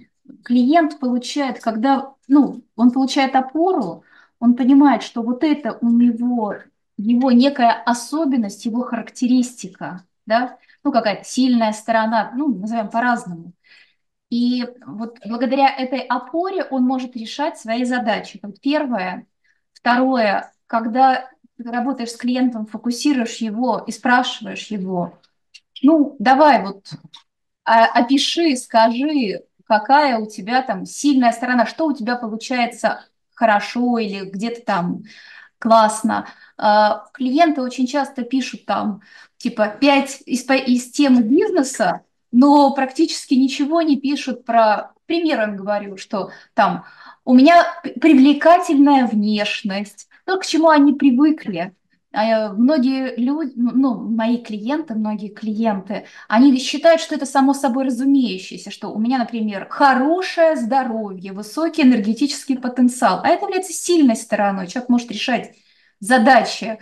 клиент получает, когда, ну, он получает опору, он понимает, что вот это у него его некая особенность, его характеристика, да, ну, какая-то сильная сторона, ну, назовем по-разному. И вот благодаря этой опоре он может решать свои задачи. Это вот первое. Второе, когда ты работаешь с клиентом, фокусируешь его и спрашиваешь его, ну, давай вот а, опиши, скажи, какая у тебя там сильная сторона, что у тебя получается хорошо или где-то там классно. А, клиенты очень часто пишут там, типа, 5 из, из темы бизнеса, но практически ничего не пишут про, примером говорю, что там у меня привлекательная внешность, то, ну, к чему они привыкли. Э, многие люди, ну, ну, мои клиенты, многие клиенты, они считают, что это само собой разумеющееся, что у меня, например, хорошее здоровье, высокий энергетический потенциал, а это является сильной стороной, человек может решать задачи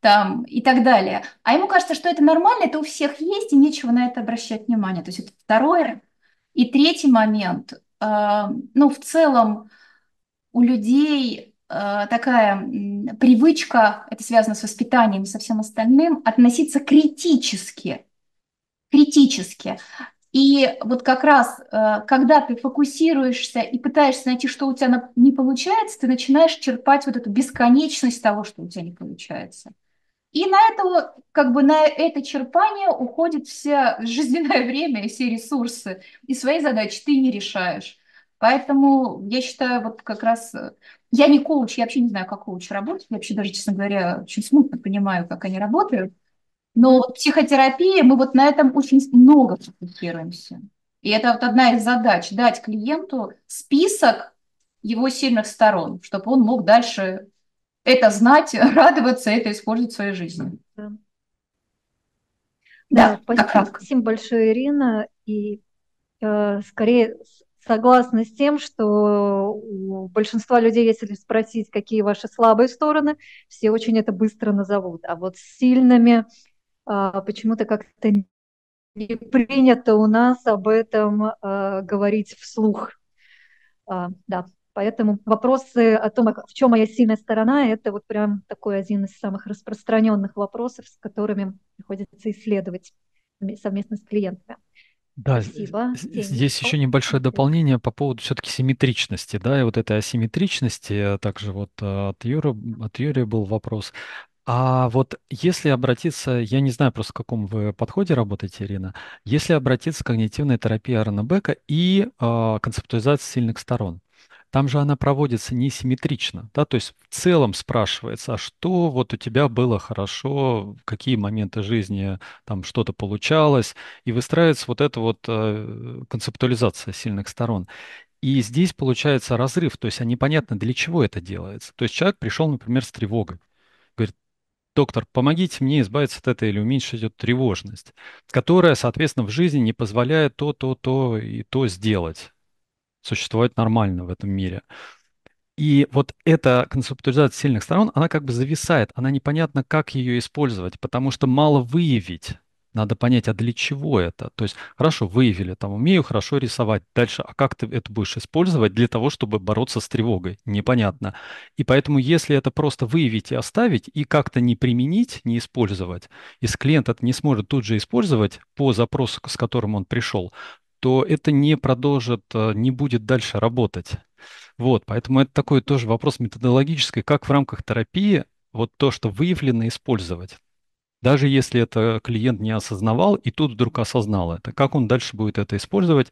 там и так далее. А ему кажется, что это нормально, это у всех есть, и нечего на это обращать внимание. То есть это второе. И третий момент, э, ну, в целом у людей Э, такая привычка, это связано с воспитанием и со всем остальным, относиться критически, критически. И вот как раз, э, когда ты фокусируешься и пытаешься найти, что у тебя не получается, ты начинаешь черпать вот эту бесконечность того, что у тебя не получается. И на это, как бы на это черпание уходит все жизненное время и все ресурсы, и свои задачи ты не решаешь. Поэтому я считаю, вот как раз э, я не коуч, я вообще не знаю, как коуч работает. Я вообще даже, честно говоря, очень смутно понимаю, как они работают. Но психотерапия, мы вот на этом очень много фокусируемся. И это вот одна из задач – дать клиенту список его сильных сторон, чтобы он мог дальше это знать, радоваться, это использовать в своей жизни. Да, да, спасибо. Так, так. большое, Ирина. И э, скорее согласна с тем, что у большинства людей, если спросить, какие ваши слабые стороны, все очень это быстро назовут. А вот с сильными а, почему-то как-то не принято у нас об этом а, говорить вслух. А, да, поэтому вопросы о том, в чем моя сильная сторона, это вот прям такой один из самых распространенных вопросов, с которыми приходится исследовать совместно с клиентами. Да, Спасибо. здесь еще небольшое дополнение по поводу все-таки симметричности, да, и вот этой асимметричности, а также вот а, от Юры, от Юрия был вопрос. А вот если обратиться, я не знаю просто в каком вы подходе работаете, Ирина, если обратиться к когнитивной терапии Арна Бека и э, концептуализации сильных сторон, там же она проводится несимметрично, да, то есть в целом спрашивается, а что вот у тебя было хорошо, какие моменты жизни там что-то получалось, и выстраивается вот эта вот э, концептуализация сильных сторон. И здесь получается разрыв, то есть а непонятно, для чего это делается. То есть человек пришел, например, с тревогой, говорит, доктор, помогите мне избавиться от этой или уменьшить эту тревожность, которая, соответственно, в жизни не позволяет то, то, то и то сделать существовать нормально в этом мире. И вот эта концептуализация сильных сторон, она как бы зависает, она непонятно, как ее использовать, потому что мало выявить, надо понять, а для чего это? То есть, хорошо, выявили, там, умею хорошо рисовать. Дальше, а как ты это будешь использовать для того, чтобы бороться с тревогой? Непонятно. И поэтому, если это просто выявить и оставить, и как-то не применить, не использовать, если клиент это не сможет тут же использовать по запросу, с которым он пришел, то это не продолжит, э, не будет дальше работать. Вот, поэтому это такой тоже вопрос методологический, как в рамках терапии вот то, что выявлено, использовать. Даже если это клиент не осознавал и тут вдруг осознал это, как он дальше будет это использовать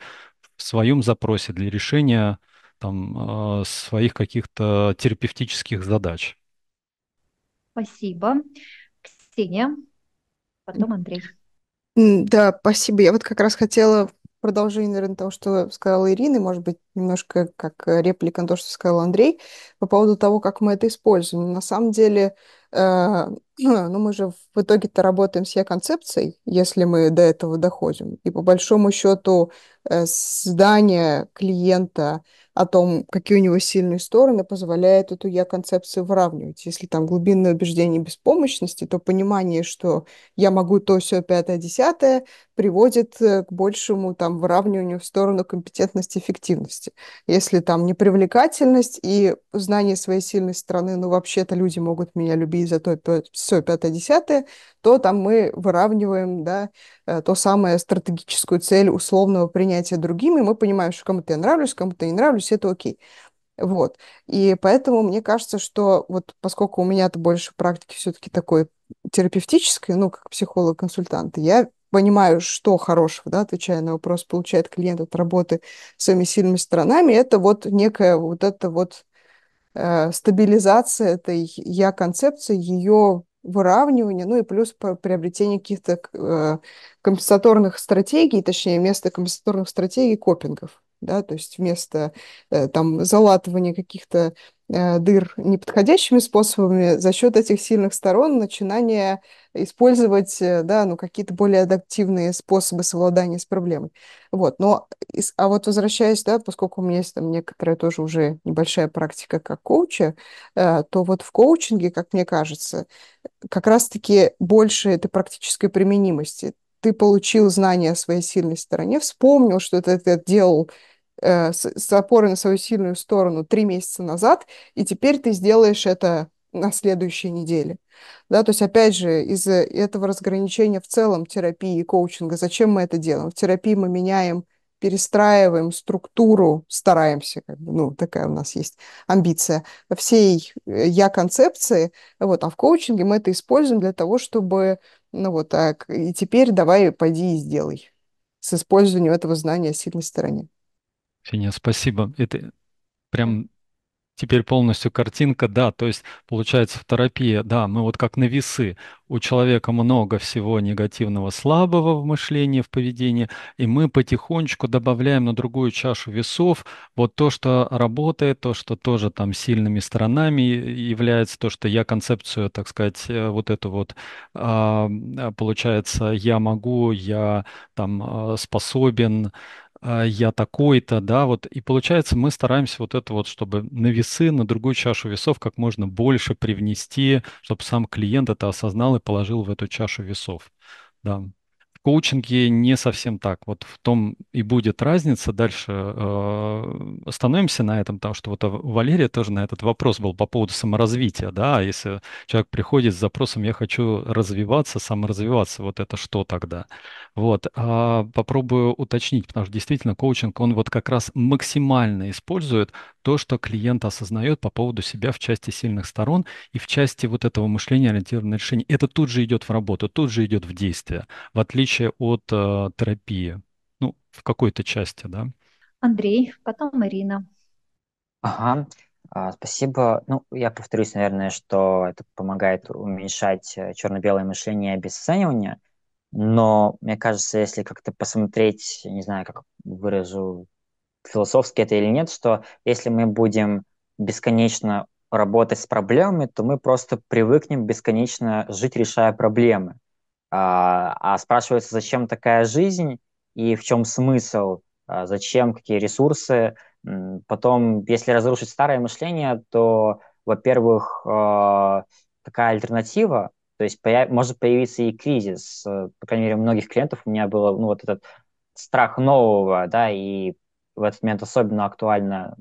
в своем запросе для решения там, э, своих каких-то терапевтических задач. Спасибо. Ксения, потом Андрей. Да, спасибо. Я вот как раз хотела продолжение, наверное, того, что сказала Ирина, и, может быть, немножко как реплика на то, что сказал Андрей, по поводу того, как мы это используем. На самом деле, э, ну, мы же в итоге-то работаем с я-концепцией, если мы до этого доходим. И по большому счету э, здание клиента о том, какие у него сильные стороны, позволяет эту я-концепцию выравнивать. Если там глубинное убеждение беспомощности, то понимание, что я могу то, все, пятое, десятое, приводит э, к большему там выравниванию в сторону компетентности эффективности. Если там не привлекательность и знание своей сильной стороны, ну вообще-то люди могут меня любить за то, то все, пятое, десятое, то там мы выравниваем, да, э, то самое стратегическую цель условного принятия другими, мы понимаем, что кому-то я нравлюсь, кому-то не нравлюсь, это окей. Вот. И поэтому мне кажется, что вот поскольку у меня-то больше практики все-таки такой терапевтической, ну, как психолог-консультант, я понимаю, что хорошего, да, отвечая на вопрос, получает клиент от работы своими сильными сторонами, это вот некая вот эта вот э, стабилизация этой я-концепции, ее выравнивание, ну и плюс приобретение каких-то э, компенсаторных стратегий, точнее, вместо компенсаторных стратегий копингов да, то есть вместо э, там залатывания каких-то э, дыр неподходящими способами, за счет этих сильных сторон начинание использовать э, да, ну, какие-то более адаптивные способы совладания с проблемой. Вот. Но, а вот возвращаясь, да, поскольку у меня есть там некоторая тоже уже небольшая практика как коуча, то вот в коучинге, как мне кажется, как раз-таки больше этой практической применимости. Ты получил знания о своей сильной стороне, вспомнил, что ты это делал Э, с, с опорой на свою сильную сторону три месяца назад, и теперь ты сделаешь это на следующей неделе. Да, то есть, опять же, из этого разграничения в целом терапии и коучинга, зачем мы это делаем? В терапии мы меняем, перестраиваем структуру, стараемся, как бы, ну, такая у нас есть амбиция всей э, я-концепции, вот, а в коучинге мы это используем для того, чтобы, ну, вот так, и теперь давай, пойди и сделай с использованием этого знания о сильной стороне. Ксения, спасибо. Это прям теперь полностью картинка, да, то есть получается в терапии, да, мы вот как на весы, у человека много всего негативного, слабого в мышлении, в поведении, и мы потихонечку добавляем на другую чашу весов вот то, что работает, то, что тоже там сильными сторонами является, то, что я концепцию, так сказать, э, вот эту вот, а, э, получается, я могу, я там э, способен, а, я такой-то, да, вот, и получается, мы стараемся вот это вот, чтобы на весы, на другую чашу весов как можно больше привнести, чтобы сам клиент это осознал и положил в эту чашу весов, да коучинге не совсем так. Вот в том и будет разница. Дальше э, остановимся на этом, потому что вот э, Валерия тоже на этот вопрос был по поводу саморазвития, да, а если человек приходит с запросом «я хочу развиваться, саморазвиваться», вот это что тогда? Вот, а попробую уточнить, потому что действительно коучинг, он вот как раз максимально использует то, что клиент осознает по поводу себя в части сильных сторон и в части вот этого мышления, ориентированного на Это тут же идет в работу, тут же идет в действие, в отличие от э, терапии, ну, в какой-то части, да. Андрей, потом Марина. Ага, а, спасибо. Ну, я повторюсь, наверное, что это помогает уменьшать э, черно-белое мышление и обесценивание, но мне кажется, если как-то посмотреть, не знаю, как выражу философски это или нет, что если мы будем бесконечно работать с проблемами, то мы просто привыкнем бесконечно жить, решая проблемы. А, а спрашивается, зачем такая жизнь и в чем смысл, а зачем какие ресурсы. Потом, если разрушить старое мышление, то, во-первых, э, такая альтернатива, то есть может появиться и кризис. По крайней мере, у многих клиентов у меня было ну, вот этот страх нового, да, и в этот момент особенно актуально,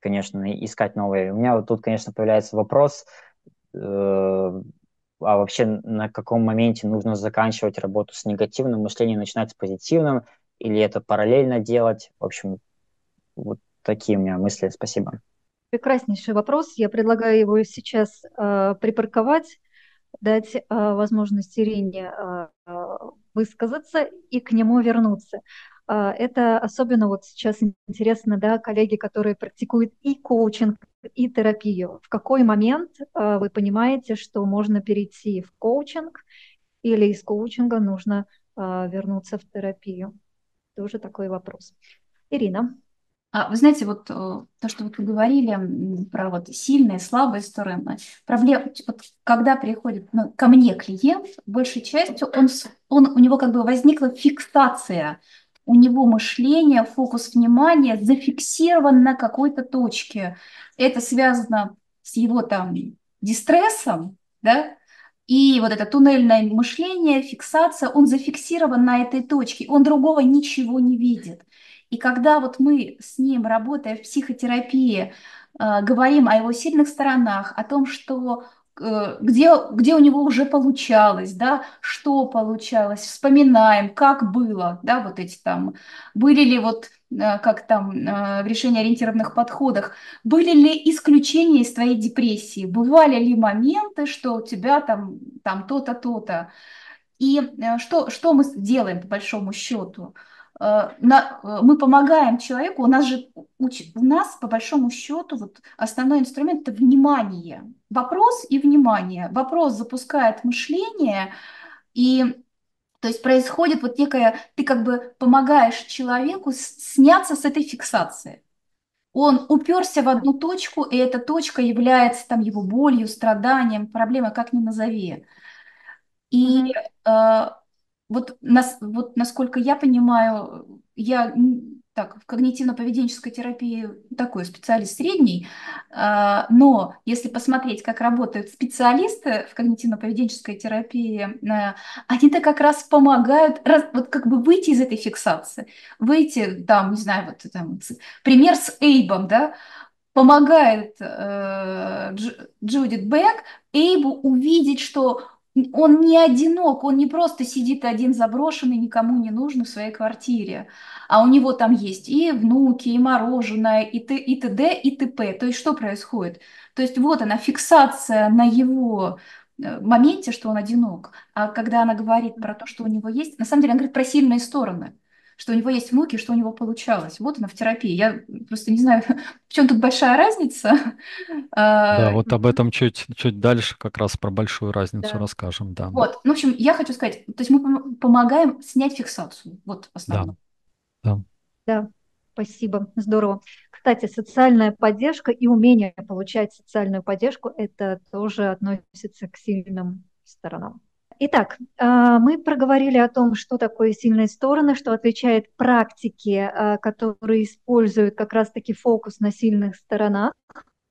конечно, искать новые. У меня вот тут, конечно, появляется вопрос, э а вообще на каком моменте нужно заканчивать работу с негативным мышлением, начинать с позитивным, или это параллельно делать. В общем, вот такие у меня мысли. Спасибо. Прекраснейший вопрос. Я предлагаю его сейчас э, припарковать, дать э, возможность Ирине э, э высказаться и к нему вернуться. А, это особенно вот сейчас интересно, да, коллеги, которые практикуют и коучинг, и терапию. В какой момент а, вы понимаете, что можно перейти в коучинг или из коучинга нужно а, вернуться в терапию? Тоже такой вопрос. Ирина. Вы знаете, вот э, то, что вы говорили про вот сильные, слабые стороны, проблема, вот, когда приходит ну, ко мне клиент, большей частью он, он, у него как бы возникла фиксация у него мышление, фокус внимания зафиксирован на какой-то точке. Это связано с его там дистрессом, да, и вот это туннельное мышление, фиксация, он зафиксирован на этой точке, он другого ничего не видит. И когда вот мы с ним, работая в психотерапии, э, говорим о его сильных сторонах, о том, что где, где у него уже получалось, да, что получалось, вспоминаем, как было, да, вот эти там, были ли вот, э, как там э, в решении ориентированных подходах, были ли исключения из твоей депрессии, бывали ли моменты, что у тебя там, там то-то, то-то. И э, что, что мы делаем по большому счету? Э, на, э, мы помогаем человеку, у нас же уч, у нас по большому счету вот основной инструмент это внимание, вопрос и внимание. Вопрос запускает мышление и то есть происходит вот некое, ты как бы помогаешь человеку сняться с этой фиксации. Он уперся в одну точку, и эта точка является там его болью, страданием, проблемой, как ни назови. И э, вот, нас, вот насколько я понимаю, я так, в когнитивно-поведенческой терапии такой специалист средний, а, но если посмотреть, как работают специалисты в когнитивно-поведенческой терапии, э, они-то как раз помогают вот как бы выйти из этой фиксации, выйти, там, не знаю, вот там, пример с Эйбом, да, помогает э, Джудит Бек Эйбу увидеть, что он не одинок, он не просто сидит один заброшенный, никому не нужный в своей квартире, а у него там есть и внуки, и мороженое, и, т, и т.д., и т.п. То есть что происходит? То есть вот она, фиксация на его э, моменте, что он одинок, а когда она говорит про то, что у него есть, на самом деле она говорит про сильные стороны что у него есть внуки, что у него получалось. Вот она в терапии. Я просто не знаю, в чем тут большая разница. А, да, вот об этом чуть, чуть дальше как раз про большую разницу да. расскажем. Да. Вот, ну, в общем, я хочу сказать, то есть мы помогаем снять фиксацию, вот основное. Да. да. да. Спасибо, здорово. Кстати, социальная поддержка и умение получать социальную поддержку – это тоже относится к сильным сторонам. Итак, а, мы проговорили о том, что такое сильные стороны, что отличает практики, а, которые используют как раз-таки фокус на сильных сторонах.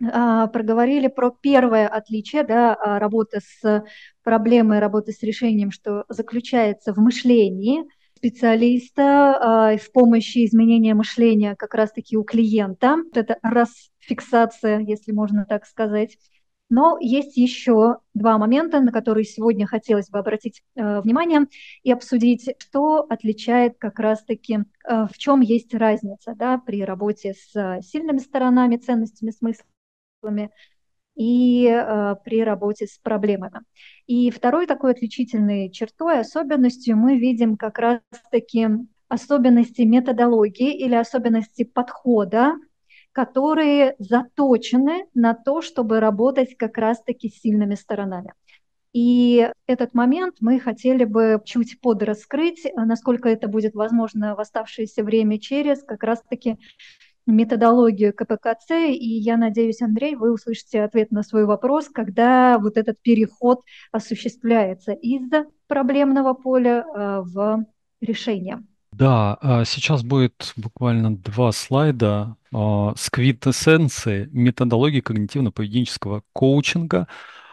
А, проговорили про первое отличие, да, работа с проблемой, работы с решением, что заключается в мышлении специалиста, с помощью изменения мышления как раз-таки у клиента. Это расфиксация, если можно так сказать. Но есть еще два момента, на которые сегодня хотелось бы обратить э, внимание и обсудить, что отличает как раз-таки, э, в чем есть разница да, при работе с э, сильными сторонами, ценностями, смыслами и э, при работе с проблемами. И второй такой отличительной чертой, особенностью мы видим как раз-таки особенности методологии или особенности подхода которые заточены на то, чтобы работать как раз-таки с сильными сторонами. И этот момент мы хотели бы чуть подраскрыть, э, насколько это будет возможно в оставшееся время через как раз-таки методологию КПКЦ. И я надеюсь, Андрей, вы услышите ответ на свой вопрос, когда вот этот переход осуществляется из проблемного поля э, в решение. Да, а, сейчас будет буквально два слайда а, с квинтэссенции методологии когнитивно-поведенческого коучинга,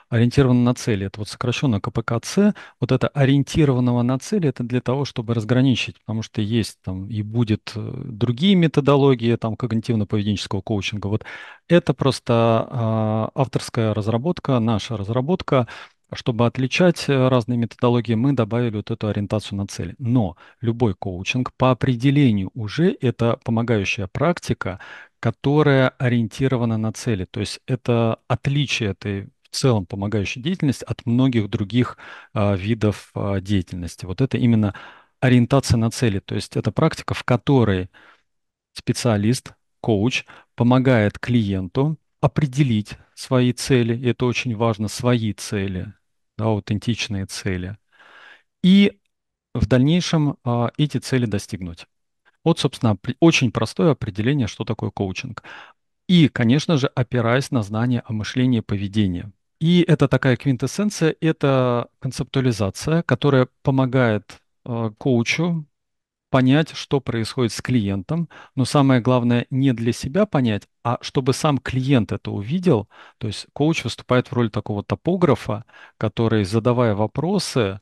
ориентированного на цели. Это вот сокращенно КПКЦ. Вот это ориентированного на цели, это для того, чтобы разграничить, потому что есть там и будет э, другие методологии там когнитивно-поведенческого коучинга. Вот это просто а, авторская разработка, наша разработка, чтобы отличать э, разные методологии, мы добавили вот эту ориентацию на цели. Но любой коучинг по определению уже это помогающая практика, которая ориентирована на цели. То есть это отличие этой в целом помогающей деятельности от многих других а, видов а, деятельности. Вот это именно ориентация на цели. То есть это практика, в которой специалист, коуч помогает клиенту определить свои цели, и это очень важно, свои цели, да, аутентичные цели, и в дальнейшем а, эти цели достигнуть. Вот, собственно, очень простое определение, что такое коучинг. И, конечно же, опираясь на знания о мышлении и поведении. И это такая квинтэссенция, это концептуализация, которая помогает э, коучу понять, что происходит с клиентом, но самое главное не для себя понять, а чтобы сам клиент это увидел. То есть коуч выступает в роли такого топографа, который, задавая вопросы,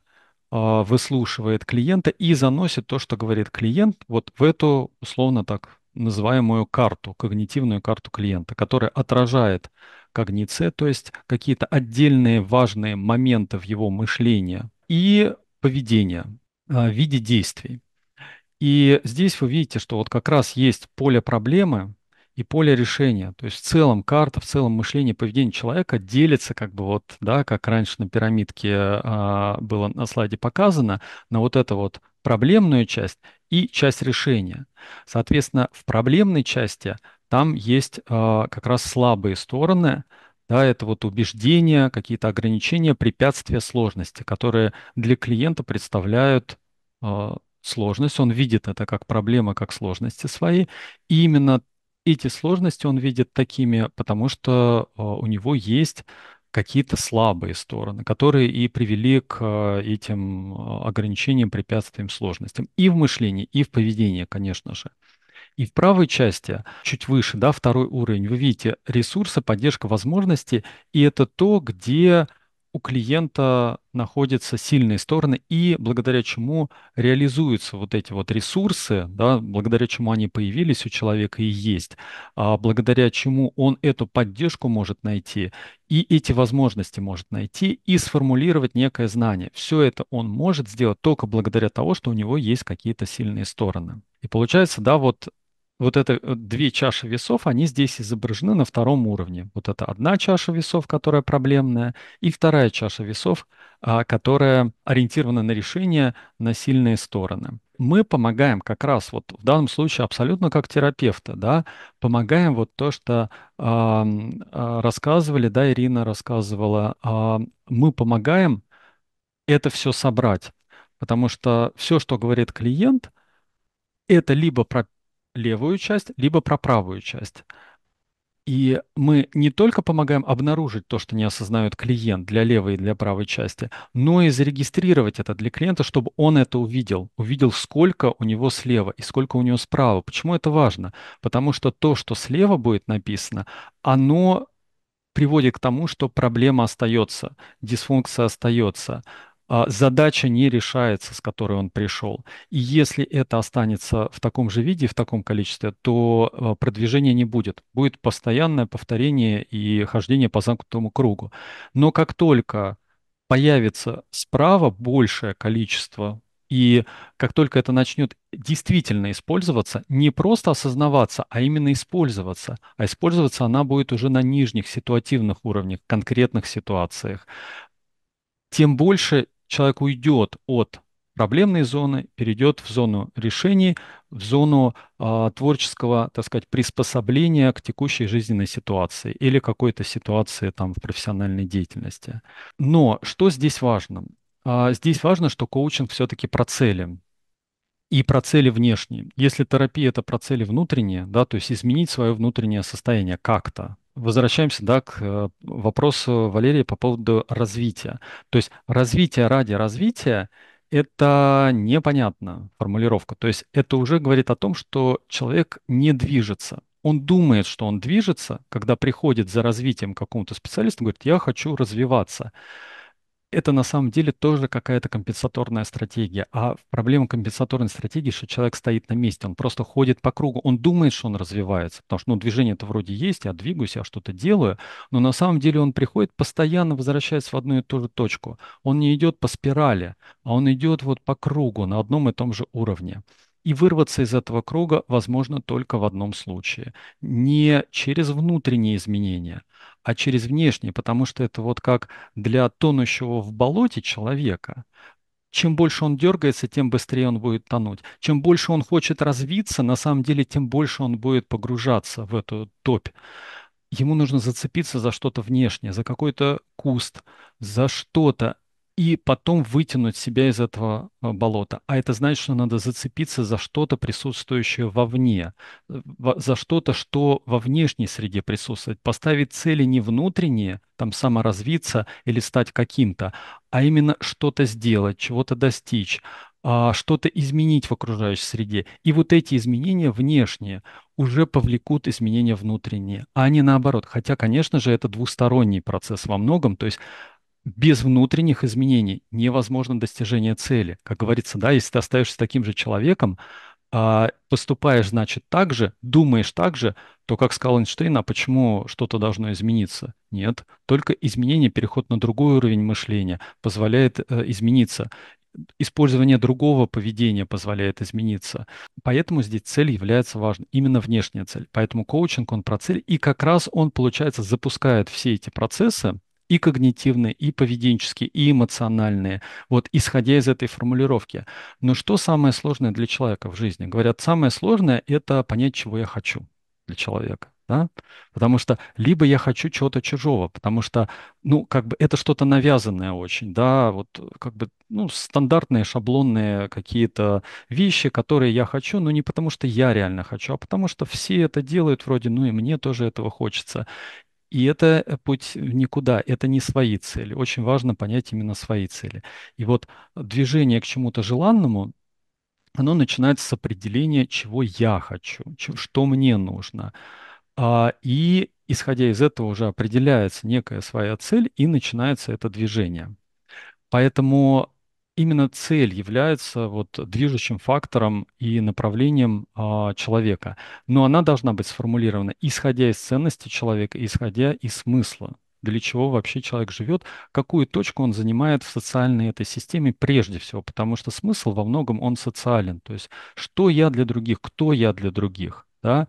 а, выслушивает клиента и заносит то, что говорит клиент, вот в эту, условно так называемую карту, когнитивную карту клиента, которая отражает когниция, то есть какие-то отдельные важные моменты в его мышлении и поведения а, в виде действий. И здесь вы видите, что вот как раз есть поле проблемы и поле решения. То есть в целом карта, в целом мышление, поведение человека делится как бы вот, да, как раньше на пирамидке а, было на слайде показано, на вот это вот проблемную часть и часть решения. Соответственно, в проблемной части там есть а, как раз слабые стороны, да, это вот убеждения, какие-то ограничения, препятствия, сложности, которые для клиента представляют а, сложность, он видит это как проблема, как сложности свои, и именно эти сложности он видит такими, потому что э, у него есть какие-то слабые стороны, которые и привели к э, этим э, ограничениям, препятствиям, сложностям. И в мышлении, и в поведении, конечно же. И в правой части, чуть выше, да, второй уровень, вы видите ресурсы, поддержка, возможности, и это то, где у клиента находятся сильные стороны и благодаря чему реализуются вот эти вот ресурсы, да, благодаря чему они появились у человека и есть, а благодаря чему он эту поддержку может найти и эти возможности может найти и сформулировать некое знание. Все это он может сделать только благодаря того, что у него есть какие-то сильные стороны. И получается, да, вот вот это э, две чаши весов, они здесь изображены на втором уровне. Вот это одна чаша весов, которая проблемная, и вторая чаша весов, а, которая ориентирована на решение, на сильные стороны. Мы помогаем как раз вот в данном случае абсолютно как терапевта, да, помогаем вот то, что э, рассказывали, да, Ирина рассказывала, э, мы помогаем это все собрать, потому что все, что говорит клиент, это либо про левую часть, либо про правую часть. И мы не только помогаем обнаружить то, что не осознает клиент для левой и для правой части, но и зарегистрировать это для клиента, чтобы он это увидел, увидел, сколько у него слева и сколько у него справа. Почему это важно? Потому что то, что слева будет написано, оно приводит к тому, что проблема остается, дисфункция остается. А, задача не решается, с которой он пришел. И если это останется в таком же виде, в таком количестве, то а, продвижения не будет. Будет постоянное повторение и хождение по замкнутому кругу. Но как только появится справа большее количество и как только это начнет действительно использоваться, не просто осознаваться, а именно использоваться. А использоваться она будет уже на нижних ситуативных уровнях, конкретных ситуациях. Тем больше человек уйдет от проблемной зоны, перейдет в зону решений, в зону э, творческого, так сказать, приспособления к текущей жизненной ситуации или какой-то ситуации там в профессиональной деятельности. Но что здесь важно? А, здесь важно, что коучинг все-таки про цели и про цели внешние. Если терапия это про цели внутренние, да, то есть изменить свое внутреннее состояние как-то, возвращаемся да, к э, вопросу Валерии по поводу развития. То есть развитие ради развития – это непонятная формулировка. То есть это уже говорит о том, что человек не движется. Он думает, что он движется, когда приходит за развитием какому-то специалисту, говорит, я хочу развиваться это на самом деле тоже какая-то компенсаторная стратегия. А проблема компенсаторной стратегии, что человек стоит на месте, он просто ходит по кругу, он думает, что он развивается, потому что ну, движение-то вроде есть, я двигаюсь, я что-то делаю, но на самом деле он приходит, постоянно возвращается в одну и ту же точку. Он не идет по спирали, а он идет вот по кругу на одном и том же уровне. И вырваться из этого круга возможно только в одном случае. Не через внутренние изменения, а через внешнее, потому что это вот как для тонущего в болоте человека. Чем больше он дергается, тем быстрее он будет тонуть. Чем больше он хочет развиться, на самом деле, тем больше он будет погружаться в эту топь. Ему нужно зацепиться за что-то внешнее, за какой-то куст, за что-то, и потом вытянуть себя из этого э, болота. А это значит, что надо зацепиться за что-то, присутствующее вовне, э, за что-то, что во внешней среде присутствует. Поставить цели не внутренние, там саморазвиться или стать каким-то, а именно что-то сделать, чего-то достичь, а, что-то изменить в окружающей среде. И вот эти изменения внешние уже повлекут изменения внутренние, а не наоборот. Хотя, конечно же, это двусторонний процесс во многом. То есть без внутренних изменений невозможно достижение цели. Как говорится, да, если ты остаешься таким же человеком, а, поступаешь, значит, так же, думаешь так же, то, как сказал Эйнштейн, а почему что-то должно измениться? Нет, только изменение, переход на другой уровень мышления позволяет э, измениться. Использование другого поведения позволяет измениться. Поэтому здесь цель является важной, именно внешняя цель. Поэтому коучинг, он про цель, и как раз он, получается, запускает все эти процессы, и когнитивные, и поведенческие, и эмоциональные, вот исходя из этой формулировки. Но что самое сложное для человека в жизни? Говорят, самое сложное – это понять, чего я хочу для человека. Да? Потому что либо я хочу чего-то чужого, потому что, ну, как бы это что-то навязанное очень, да, вот как бы, ну, стандартные, шаблонные какие-то вещи, которые я хочу, но не потому что я реально хочу, а потому что все это делают вроде, ну, и мне тоже этого хочется. И это э, путь никуда, это не свои цели. Очень важно понять именно свои цели. И вот движение к чему-то желанному, оно начинается с определения, чего я хочу, что мне нужно. А, и исходя из этого уже определяется некая своя цель и начинается это движение. Поэтому именно цель является вот движущим фактором и направлением а, человека. Но она должна быть сформулирована исходя из ценности человека, исходя из смысла, для чего вообще человек живет, какую точку он занимает в социальной этой системе прежде всего, потому что смысл во многом он социален. То есть что я для других, кто я для других, да,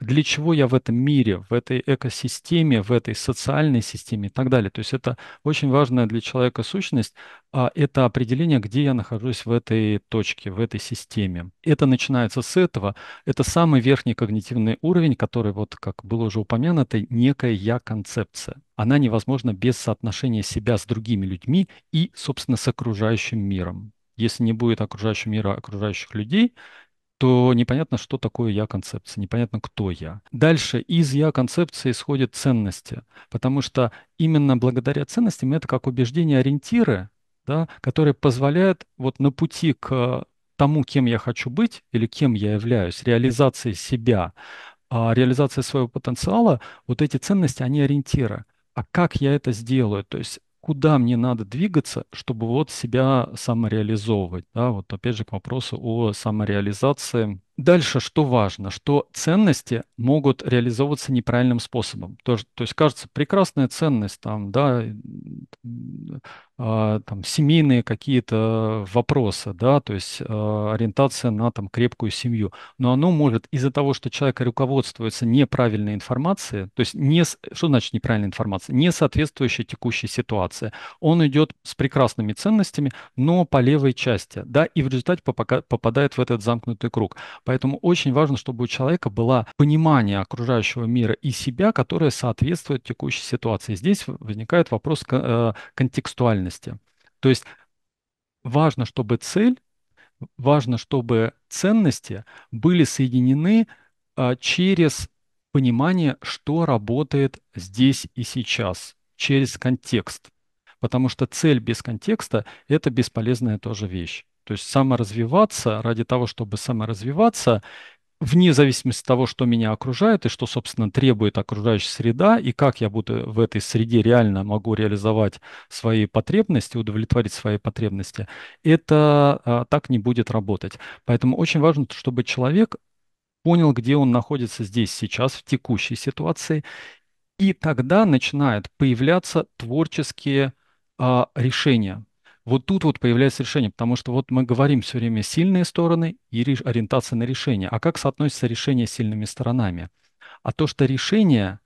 для чего я в этом мире, в этой экосистеме, в этой социальной системе и так далее. То есть это очень важная для человека сущность, а это определение, где я нахожусь в этой точке, в этой системе. Это начинается с этого. Это самый верхний когнитивный уровень, который, вот как было уже упомянуто, некая я-концепция. Она невозможна без соотношения себя с другими людьми и, собственно, с окружающим миром. Если не будет окружающего мира, окружающих людей, то непонятно, что такое я-концепция, непонятно, кто я. Дальше из я-концепции исходят ценности, потому что именно благодаря ценностям это как убеждения, ориентиры, да, которые позволяют вот на пути к э, тому, кем я хочу быть или кем я являюсь, реализации себя, а реализации своего потенциала, вот эти ценности, они ориентиры. А как я это сделаю? То есть куда мне надо двигаться, чтобы вот себя самореализовывать. Да, вот опять же к вопросу о самореализации Дальше, что важно, что ценности могут реализовываться неправильным способом. То, то есть, кажется, прекрасная ценность, там, да, э, там, семейные какие-то вопросы, да, то есть э, ориентация на там, крепкую семью. Но оно может из-за того, что человек руководствуется неправильной информацией, то есть не, что значит неправильная информация? Не соответствующая текущей ситуации. Он идет с прекрасными ценностями, но по левой части, да, и в результате попадает в этот замкнутый круг. Поэтому очень важно, чтобы у человека было понимание окружающего мира и себя, которое соответствует текущей ситуации. Здесь возникает вопрос э, контекстуальности. То есть важно, чтобы цель, важно, чтобы ценности были соединены а, через понимание, что работает здесь и сейчас, через контекст. Потому что цель без контекста – это бесполезная тоже вещь. То есть саморазвиваться ради того, чтобы саморазвиваться, вне зависимости от того, что меня окружает и что, собственно, требует окружающая среда, и как я буду в этой среде реально могу реализовать свои потребности, удовлетворить свои потребности, это а, так не будет работать. Поэтому очень важно, чтобы человек понял, где он находится здесь сейчас, в текущей ситуации, и тогда начинают появляться творческие а, решения, вот тут вот появляется решение, потому что вот мы говорим все время сильные стороны и ориентация на решение. А как соотносится решение с сильными сторонами? А то, что решения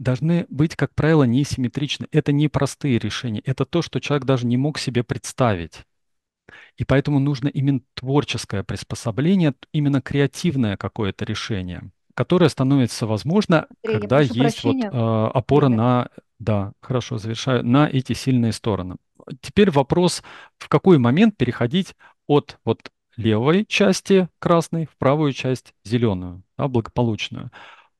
должны быть, как правило, несимметричны. Это не простые решения, это то, что человек даже не мог себе представить. И поэтому нужно именно творческое приспособление, именно креативное какое-то решение, которое становится возможно, Андрей, когда есть вот, э, опора Привет. на, да, хорошо, завершаю, на эти сильные стороны теперь вопрос, в какой момент переходить от вот левой части красной в правую часть зеленую, да, благополучную.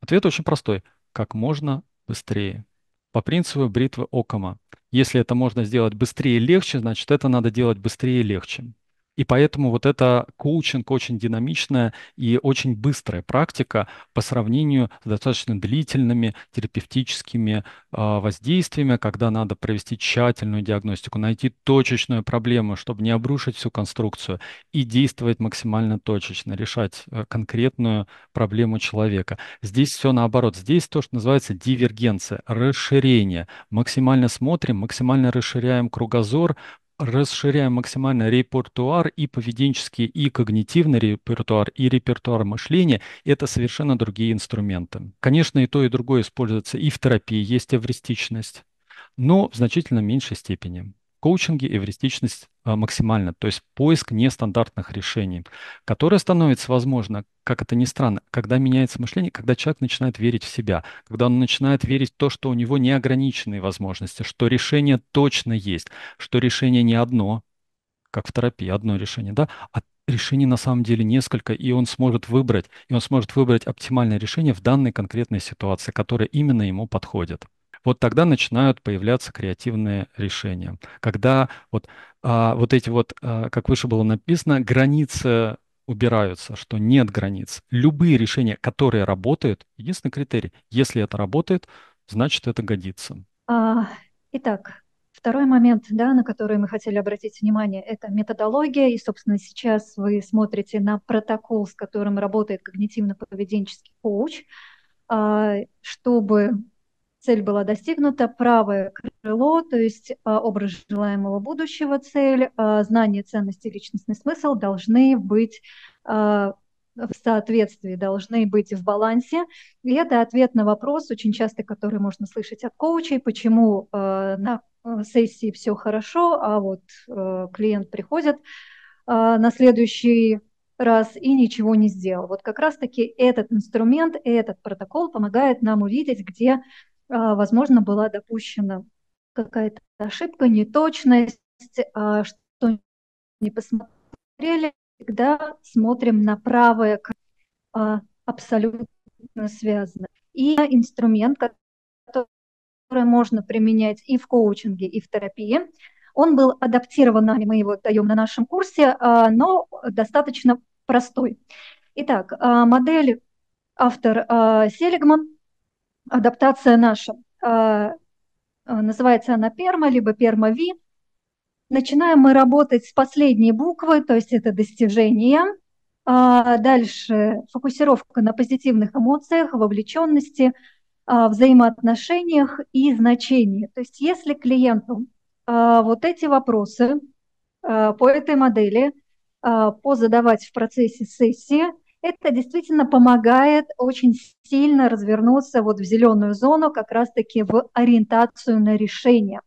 Ответ очень простой. Как можно быстрее. По принципу бритвы Окома. Если это можно сделать быстрее и легче, значит это надо делать быстрее и легче. И поэтому вот это коучинг очень динамичная и очень быстрая практика по сравнению с достаточно длительными терапевтическими а, воздействиями, когда надо провести тщательную диагностику, найти точечную проблему, чтобы не обрушить всю конструкцию, и действовать максимально точечно, решать э, конкретную проблему человека. Здесь все наоборот. Здесь то, что называется дивергенция, расширение. Максимально смотрим, максимально расширяем кругозор, расширяем максимально репертуар и поведенческий, и когнитивный репертуар, и репертуар мышления, это совершенно другие инструменты. Конечно, и то, и другое используется и в терапии, есть эвристичность, но в значительно меньшей степени коучинге эвристичность а, максимальна, то есть поиск нестандартных решений, которое становится возможно, как это ни странно, когда меняется мышление, когда человек начинает верить в себя, когда он начинает верить в то, что у него неограниченные возможности, что решение точно есть, что решение не одно, как в терапии, одно решение, да, а решений на самом деле несколько, и он сможет выбрать, и он сможет выбрать оптимальное решение в данной конкретной ситуации, которое именно ему подходит вот тогда начинают появляться креативные решения. Когда вот, а, вот эти вот, а, как выше было написано, границы убираются, что нет границ. Любые решения, которые работают, единственный критерий, если это работает, значит это годится. А, итак, второй момент, да, на который мы хотели обратить внимание, это методология. И, собственно, сейчас вы смотрите на протокол, с которым работает когнитивно-поведенческий коуч, а, чтобы цель была достигнута, правое крыло, то есть а, образ желаемого будущего, цель, а, знание, ценности, личностный смысл должны быть а, в соответствии, должны быть в балансе. И это ответ на вопрос, очень часто который можно слышать от коучей, почему э, на сессии все хорошо, а вот э, клиент приходит э, на следующий раз и ничего не сделал. Вот как раз-таки этот инструмент, этот протокол помогает нам увидеть, где а, возможно, была допущена какая-то ошибка, неточность, а, что не посмотрели, всегда смотрим на правое, а, абсолютно связано. И инструмент, который можно применять и в коучинге, и в терапии, он был адаптирован, мы его даем на нашем курсе, но достаточно простой. Итак, модель автор Селигман, адаптация наша. А, а, называется она перма, либо перма-ви. Начинаем мы работать с последней буквы, то есть это достижение. А, дальше фокусировка на позитивных эмоциях, вовлеченности, взаимоотношениях и значении. То есть если клиенту вот эти вопросы по этой модели позадавать в процессе сессии – это действительно помогает очень сильно развернуться вот в зеленую зону, как раз-таки в ориентацию на решение.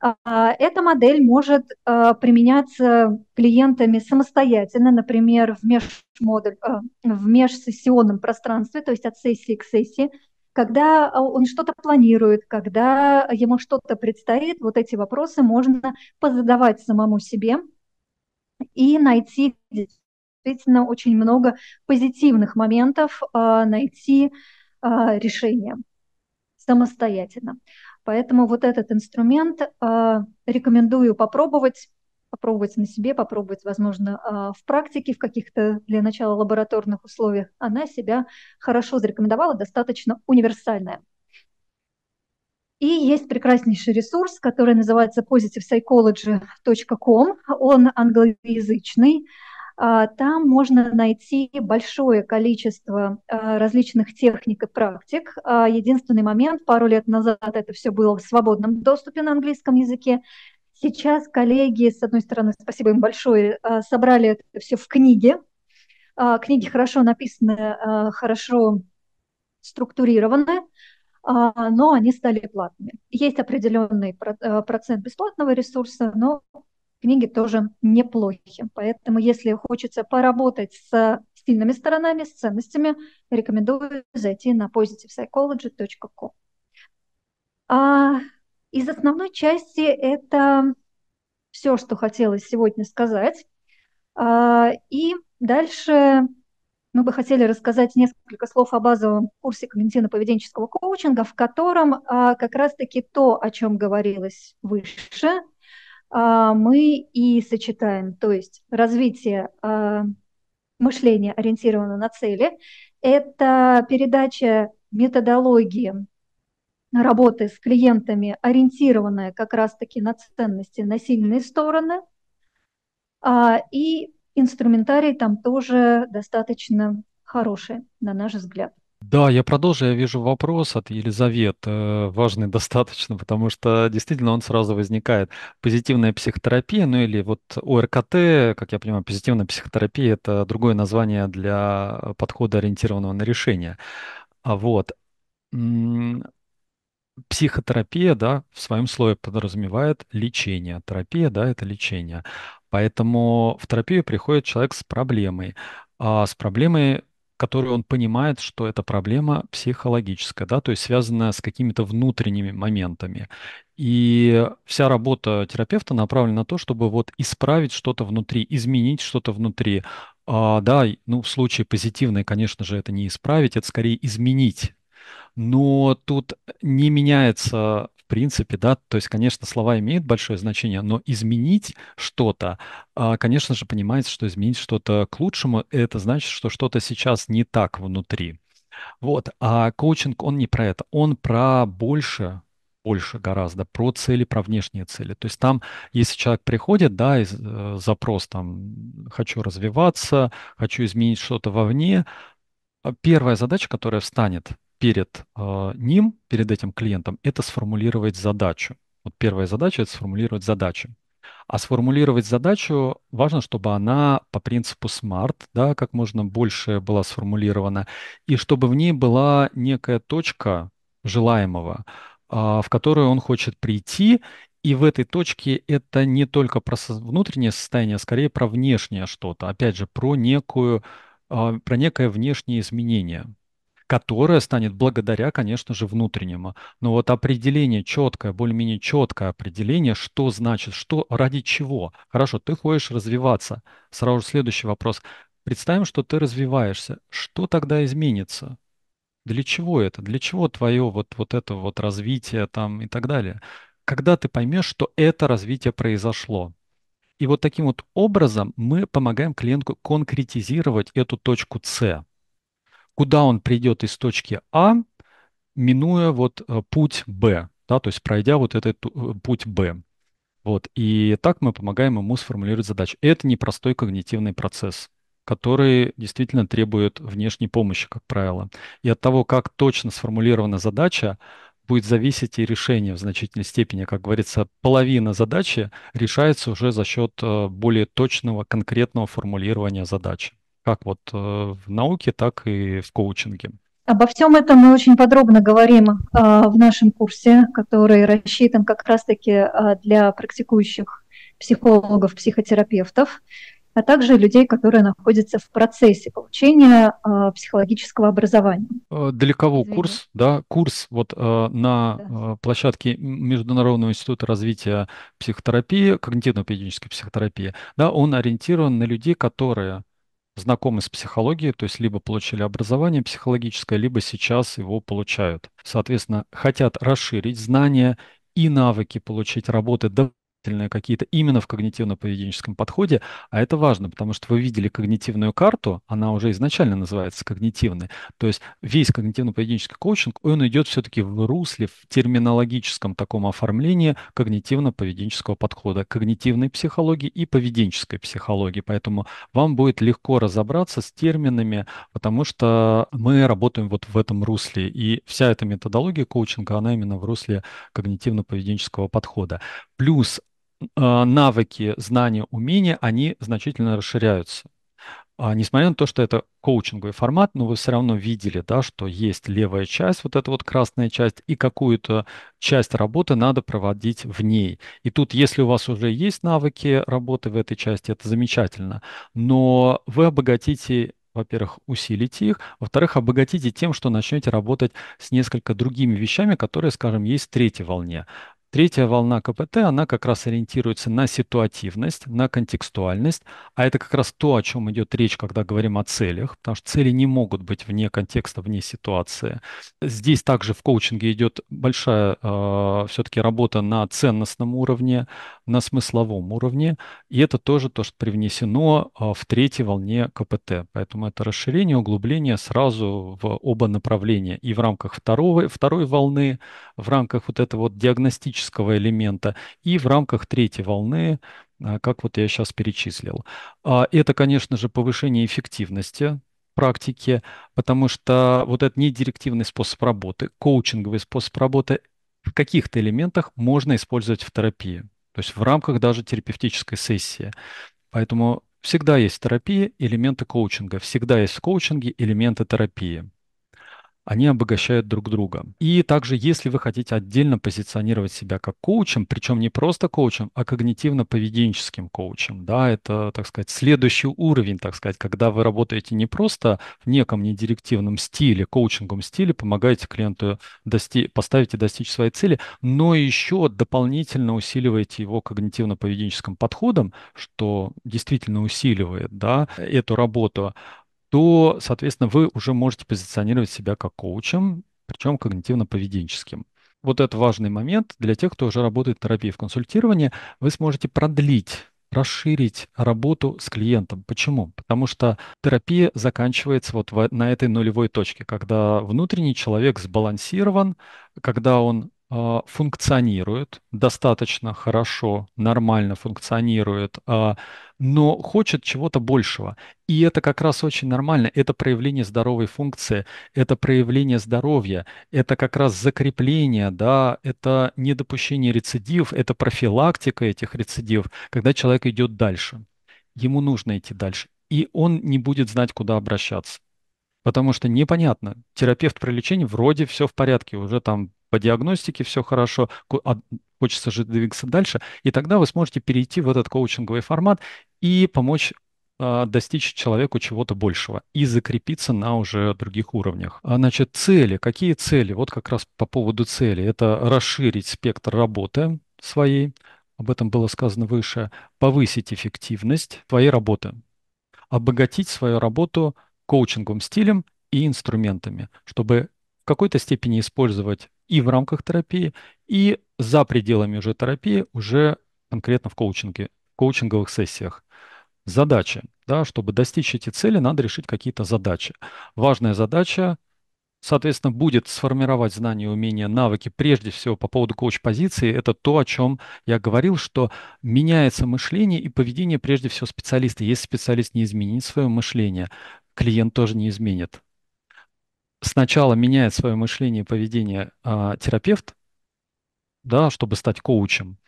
А, эта модель может а, применяться клиентами самостоятельно, например, в, межмодуль, а, в межсессионном пространстве, то есть от сессии к сессии, когда он что-то планирует, когда ему что-то предстоит, вот эти вопросы можно позадавать самому себе и найти действительно очень много позитивных моментов а, найти а, решение самостоятельно. Поэтому вот этот инструмент а, рекомендую попробовать, попробовать на себе, попробовать, возможно, в практике, в каких-то для начала лабораторных условиях. Она себя хорошо зарекомендовала, достаточно универсальная. И есть прекраснейший ресурс, который называется positivepsychology.com. Он англоязычный. А, там можно найти большое количество а, различных техник и практик. А, единственный момент, пару лет назад это все было в свободном доступе на английском языке. Сейчас коллеги, с одной стороны, спасибо им большое, собрали это все в книге. Книги хорошо написаны, хорошо структурированы, но они стали платными. Есть определенный процент бесплатного ресурса, но книги тоже неплохи. Поэтому, если хочется поработать с сильными сторонами, с ценностями, рекомендую зайти на positivepsychology.com. А из основной части это все, что хотелось сегодня сказать. А, и дальше мы бы хотели рассказать несколько слов о базовом курсе когнитивно-поведенческого коучинга, в котором а, как раз-таки то, о чем говорилось выше – а, мы и сочетаем, то есть развитие а, мышления ориентировано на цели, это передача методологии работы с клиентами, ориентированная как раз-таки на ценности, на сильные стороны, а, и инструментарий там тоже достаточно хороший, на наш взгляд. Да, я продолжу. Я вижу вопрос от Елизаветы, э, важный достаточно, потому что действительно он сразу возникает. Позитивная психотерапия, ну или вот ОРКТ, как я понимаю, позитивная психотерапия – это другое название для подхода, ориентированного на решение. А вот психотерапия, да, в своем слое подразумевает лечение. Терапия, да, это лечение. Поэтому в терапию приходит человек с проблемой. А с проблемой которую он понимает, что это проблема психологическая, да, то есть связанная с какими-то внутренними моментами. И вся работа терапевта направлена на то, чтобы вот исправить что-то внутри, изменить что-то внутри. А, да, ну в случае позитивной, конечно же, это не исправить, это скорее изменить. Но тут не меняется принципе, да, то есть, конечно, слова имеют большое значение, но изменить что-то, а, конечно же, понимается, что изменить что-то к лучшему, это значит, что что-то сейчас не так внутри. Вот, а коучинг, он не про это, он про больше, больше гораздо, про цели, про внешние цели. То есть там, если человек приходит, да, и э, запрос там, хочу развиваться, хочу изменить что-то вовне, а первая задача, которая встанет перед э, ним, перед этим клиентом, это сформулировать задачу. Вот первая задача – это сформулировать задачу. А сформулировать задачу важно, чтобы она по принципу SMART, да, как можно больше была сформулирована, и чтобы в ней была некая точка желаемого, а, в которую он хочет прийти, и в этой точке это не только про внутреннее состояние, а скорее про внешнее что-то. Опять же, про некую а, про некое внешнее изменение которая станет благодаря, конечно же, внутреннему. Но вот определение четкое, более-менее четкое определение, что значит, что ради чего. Хорошо, ты хочешь развиваться. Сразу же следующий вопрос. Представим, что ты развиваешься. Что тогда изменится? Для чего это? Для чего твое вот, вот это вот развитие там и так далее? Когда ты поймешь, что это развитие произошло. И вот таким вот образом мы помогаем клиенту конкретизировать эту точку С куда он придет из точки А, минуя вот э, путь Б, да, то есть пройдя вот этот э, путь Б. Вот, и так мы помогаем ему сформулировать задачу. Это непростой когнитивный процесс, который действительно требует внешней помощи, как правило. И от того, как точно сформулирована задача, будет зависеть и решение в значительной степени. Как говорится, половина задачи решается уже за счет э, более точного, конкретного формулирования задачи как вот э, в науке, так и в коучинге. Обо всем этом мы очень подробно говорим а, в нашем курсе, который рассчитан как раз-таки а, для практикующих психологов, психотерапевтов, а также людей, которые находятся в процессе получения а, психологического образования. Э, для кого Извините. курс? Да, курс вот э, на да. площадке Международного института развития психотерапии, когнитивно педагогической психотерапии, да, он ориентирован на людей, которые знакомы с психологией, то есть либо получили образование психологическое, либо сейчас его получают. Соответственно, хотят расширить знания и навыки получить работы, какие-то именно в когнитивно-поведенческом подходе, а это важно, потому что вы видели когнитивную карту, она уже изначально называется когнитивной, то есть весь когнитивно-поведенческий коучинг, он идет все-таки в русле, в терминологическом таком оформлении когнитивно-поведенческого подхода, когнитивной психологии и поведенческой психологии, поэтому вам будет легко разобраться с терминами, потому что мы работаем вот в этом русле, и вся эта методология коучинга, она именно в русле когнитивно-поведенческого подхода. Плюс а, навыки, знания, умения, они значительно расширяются. А, несмотря на то, что это коучинговый формат, но вы все равно видели, да, что есть левая часть, вот эта вот красная часть, и какую-то часть работы надо проводить в ней. И тут, если у вас уже есть навыки работы в этой части, это замечательно, но вы обогатите во-первых, усилите их, во-вторых, обогатите тем, что начнете работать с несколько другими вещами, которые, скажем, есть в третьей волне. Третья волна КПТ, она как раз ориентируется на ситуативность, на контекстуальность, а это как раз то, о чем идет речь, когда говорим о целях, потому что цели не могут быть вне контекста, вне ситуации. Здесь также в коучинге идет большая э, все-таки работа на ценностном уровне, на смысловом уровне, и это тоже то, что привнесено э, в третьей волне КПТ. Поэтому это расширение, углубление сразу в оба направления, и в рамках второго, второй волны, в рамках вот этого вот диагностического политического элемента, и в рамках третьей волны а, как вот я сейчас перечислил. А, это, конечно же, повышение эффективности практики, потому что вот этот недирективный способ работы, коучинговый способ работы в каких-то элементах можно использовать в терапии, то есть в рамках даже терапевтической сессии. Поэтому всегда есть терапия, элементы коучинга, всегда есть в коучинге элементы терапии они обогащают друг друга. И также, если вы хотите отдельно позиционировать себя как коучем, причем не просто коучем, а когнитивно-поведенческим коучем, да, это, так сказать, следующий уровень, так сказать, когда вы работаете не просто в неком недирективном стиле, коучинговом стиле, помогаете клиенту дости- поставить и достичь своей цели, но еще дополнительно усиливаете его когнитивно-поведенческим подходом, что действительно усиливает, да, эту работу, то, соответственно, вы уже можете позиционировать себя как коучем, причем когнитивно-поведенческим. Вот это важный момент для тех, кто уже работает в терапии в консультировании. Вы сможете продлить расширить работу с клиентом. Почему? Потому что терапия заканчивается вот в, на этой нулевой точке, когда внутренний человек сбалансирован, когда он а, функционирует достаточно хорошо, нормально функционирует, а, но хочет чего-то большего. И это как раз очень нормально. Это проявление здоровой функции, это проявление здоровья, это как раз закрепление, да, это недопущение рецидив, это профилактика этих рецидив, когда человек идет дальше. Ему нужно идти дальше. И он не будет знать, куда обращаться. Потому что непонятно. Терапевт при лечении вроде все в порядке, уже там по диагностике все хорошо, а, хочется же двигаться дальше, и тогда вы сможете перейти в этот коучинговый формат и помочь а, достичь человеку чего-то большего и закрепиться на уже других уровнях. А Значит, цели. Какие цели? Вот как раз по поводу цели. Это расширить спектр работы своей, об этом было сказано выше, повысить эффективность твоей работы, обогатить свою работу коучинговым стилем и инструментами, чтобы какой-то степени использовать и в рамках терапии, и за пределами уже терапии, уже конкретно в коучинге, в коучинговых сессиях. Задачи. Да, чтобы достичь эти цели, надо решить какие-то задачи. Важная задача, соответственно, будет сформировать знания, умения, навыки, прежде всего по поводу коуч-позиции, это то, о чем я говорил, что меняется мышление и поведение прежде всего специалиста. Если специалист не изменит свое мышление, клиент тоже не изменит сначала меняет свое мышление и поведение а, терапевт, да, чтобы стать коучем,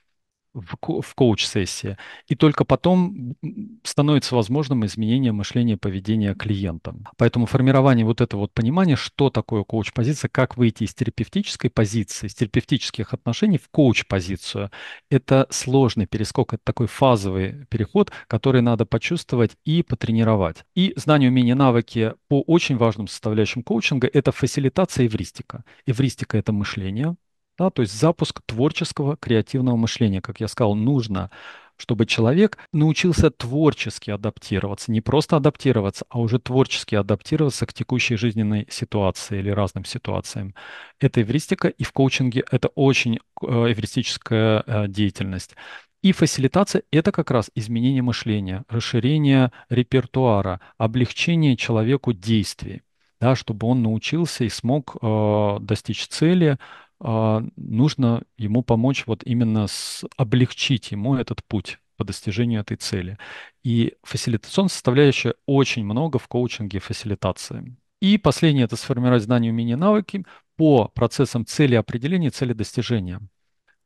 в, ко- в коуч-сессии. И только потом становится возможным изменение мышления и поведения клиента. Поэтому формирование вот этого вот понимания, что такое коуч-позиция, как выйти из терапевтической позиции, из терапевтических отношений в коуч-позицию, это сложный перескок, это такой фазовый переход, который надо почувствовать и потренировать. И знание, умения, навыки по очень важным составляющим коучинга – это фасилитация эвристика. Эвристика – это мышление, да, то есть запуск творческого креативного мышления, как я сказал, нужно чтобы человек научился творчески адаптироваться, не просто адаптироваться, а уже творчески адаптироваться к текущей жизненной ситуации или разным ситуациям. Это эвристика, и в коучинге это очень э, эвристическая э, деятельность. И фасилитация – это как раз изменение мышления, расширение репертуара, облегчение человеку действий, да, чтобы он научился и смог э, достичь цели, а, нужно ему помочь вот именно с, облегчить ему этот путь по достижению этой цели. И фасилитационная составляющая очень много в коучинге фасилитации. И последнее – это сформировать знания, умения, навыки по процессам цели определения цели достижения.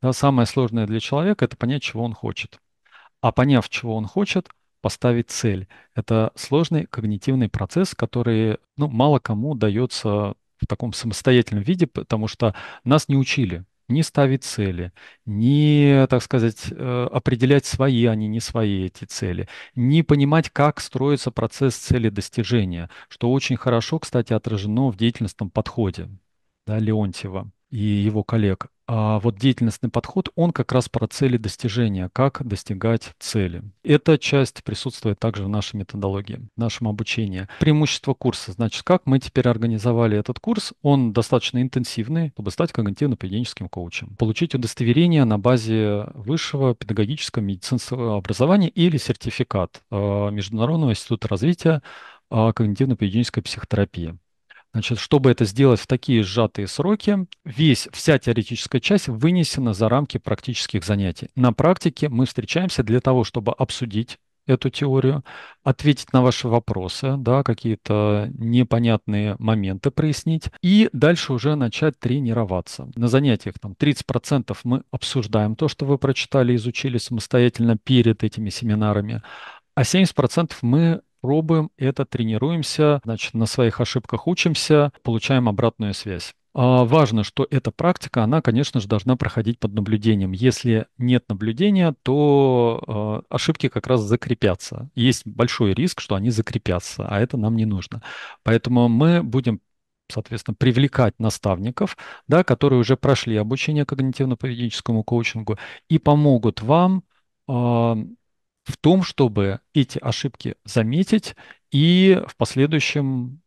Да, самое сложное для человека – это понять, чего он хочет. А поняв, чего он хочет, поставить цель. Это сложный когнитивный процесс, который ну, мало кому дается в таком самостоятельном виде, потому что нас не учили не ставить цели, не, так сказать, э, определять свои, а не свои эти цели, не понимать, как строится процесс цели достижения, что очень хорошо, кстати, отражено в деятельностном подходе да, Леонтьева и его коллег а вот деятельностный подход, он как раз про цели достижения, как достигать цели. Эта часть присутствует также в нашей методологии, в нашем обучении. Преимущество курса, значит, как мы теперь организовали этот курс, он достаточно интенсивный, чтобы стать когнитивно-поведенческим коучем, получить удостоверение на базе высшего педагогического медицинского образования или сертификат а, Международного института развития а, когнитивно-поведенческой психотерапии. Значит, чтобы это сделать в такие сжатые сроки, весь, вся теоретическая часть вынесена за рамки практических занятий. На практике мы встречаемся для того, чтобы обсудить эту теорию, ответить на ваши вопросы, да, какие-то непонятные моменты прояснить и дальше уже начать тренироваться. На занятиях там 30% мы обсуждаем то, что вы прочитали, изучили самостоятельно перед этими семинарами, а 70% мы пробуем это, тренируемся, значит, на своих ошибках учимся, получаем обратную связь. А, важно, что эта практика, она, конечно же, должна проходить под наблюдением. Если нет наблюдения, то а, ошибки как раз закрепятся. Есть большой риск, что они закрепятся, а это нам не нужно. Поэтому мы будем соответственно, привлекать наставников, да, которые уже прошли обучение когнитивно-поведенческому коучингу и помогут вам а, в том, чтобы эти ошибки заметить и в последующем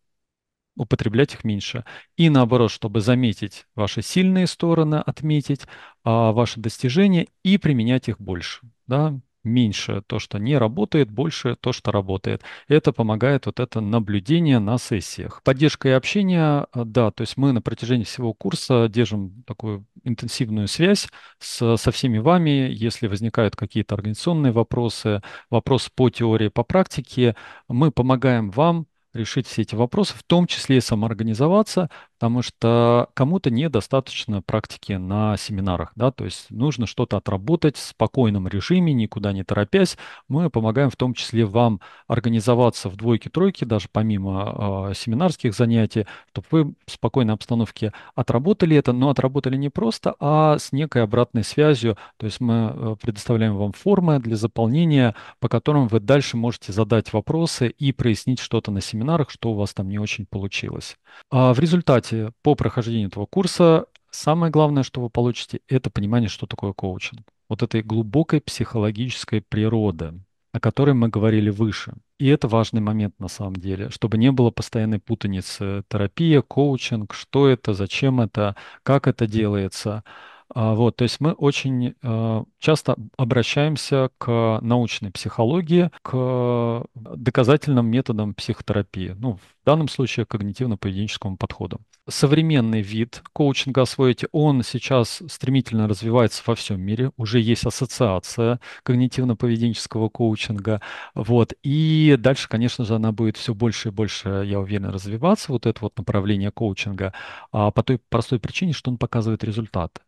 употреблять их меньше. И наоборот, чтобы заметить ваши сильные стороны, отметить а, ваши достижения и применять их больше. Да? меньше то, что не работает, больше то, что работает. Это помогает вот это наблюдение на сессиях. Поддержка и общение, э, да, то есть мы на протяжении всего курса держим такую интенсивную связь с, со всеми вами, если возникают какие-то организационные вопросы, вопросы по теории, по практике, мы помогаем вам решить все эти вопросы, в том числе и самоорганизоваться, Потому что кому-то недостаточно практики на семинарах, да, то есть нужно что-то отработать в спокойном режиме, никуда не торопясь. Мы помогаем в том числе вам организоваться в двойке-тройке, даже помимо э, семинарских занятий, чтобы вы в спокойной обстановке отработали это, но отработали не просто, а с некой обратной связью. То есть мы э, предоставляем вам формы для заполнения, по которым вы дальше можете задать вопросы и прояснить что-то на семинарах, что у вас там не очень получилось. А в результате кстати, по прохождению этого курса самое главное, что вы получите, это понимание, что такое коучинг. Вот этой глубокой психологической природы, о которой мы говорили выше. И это важный момент на самом деле, чтобы не было постоянной путаницы. Терапия, коучинг, что это, зачем это, как это делается – а, вот, то есть мы очень а, часто обращаемся к научной психологии, к доказательным методам психотерапии, ну, в данном случае к когнитивно-поведенческому подходу. Современный вид коучинга «Освоите», он сейчас стремительно развивается во всем мире, уже есть ассоциация когнитивно-поведенческого коучинга, вот, и дальше, конечно же, она будет все больше и больше, я уверен, развиваться, вот это вот направление коучинга, а по той простой причине, что он показывает результаты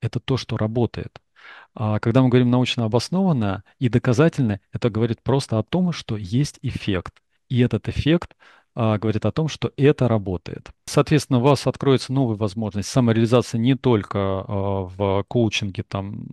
это то, что работает. А когда мы говорим научно обоснованно и доказательно, это говорит просто о том, что есть эффект. И этот эффект а, говорит о том, что это работает. Соответственно, у вас откроется новая возможность самореализации не только а, в коучинге, там,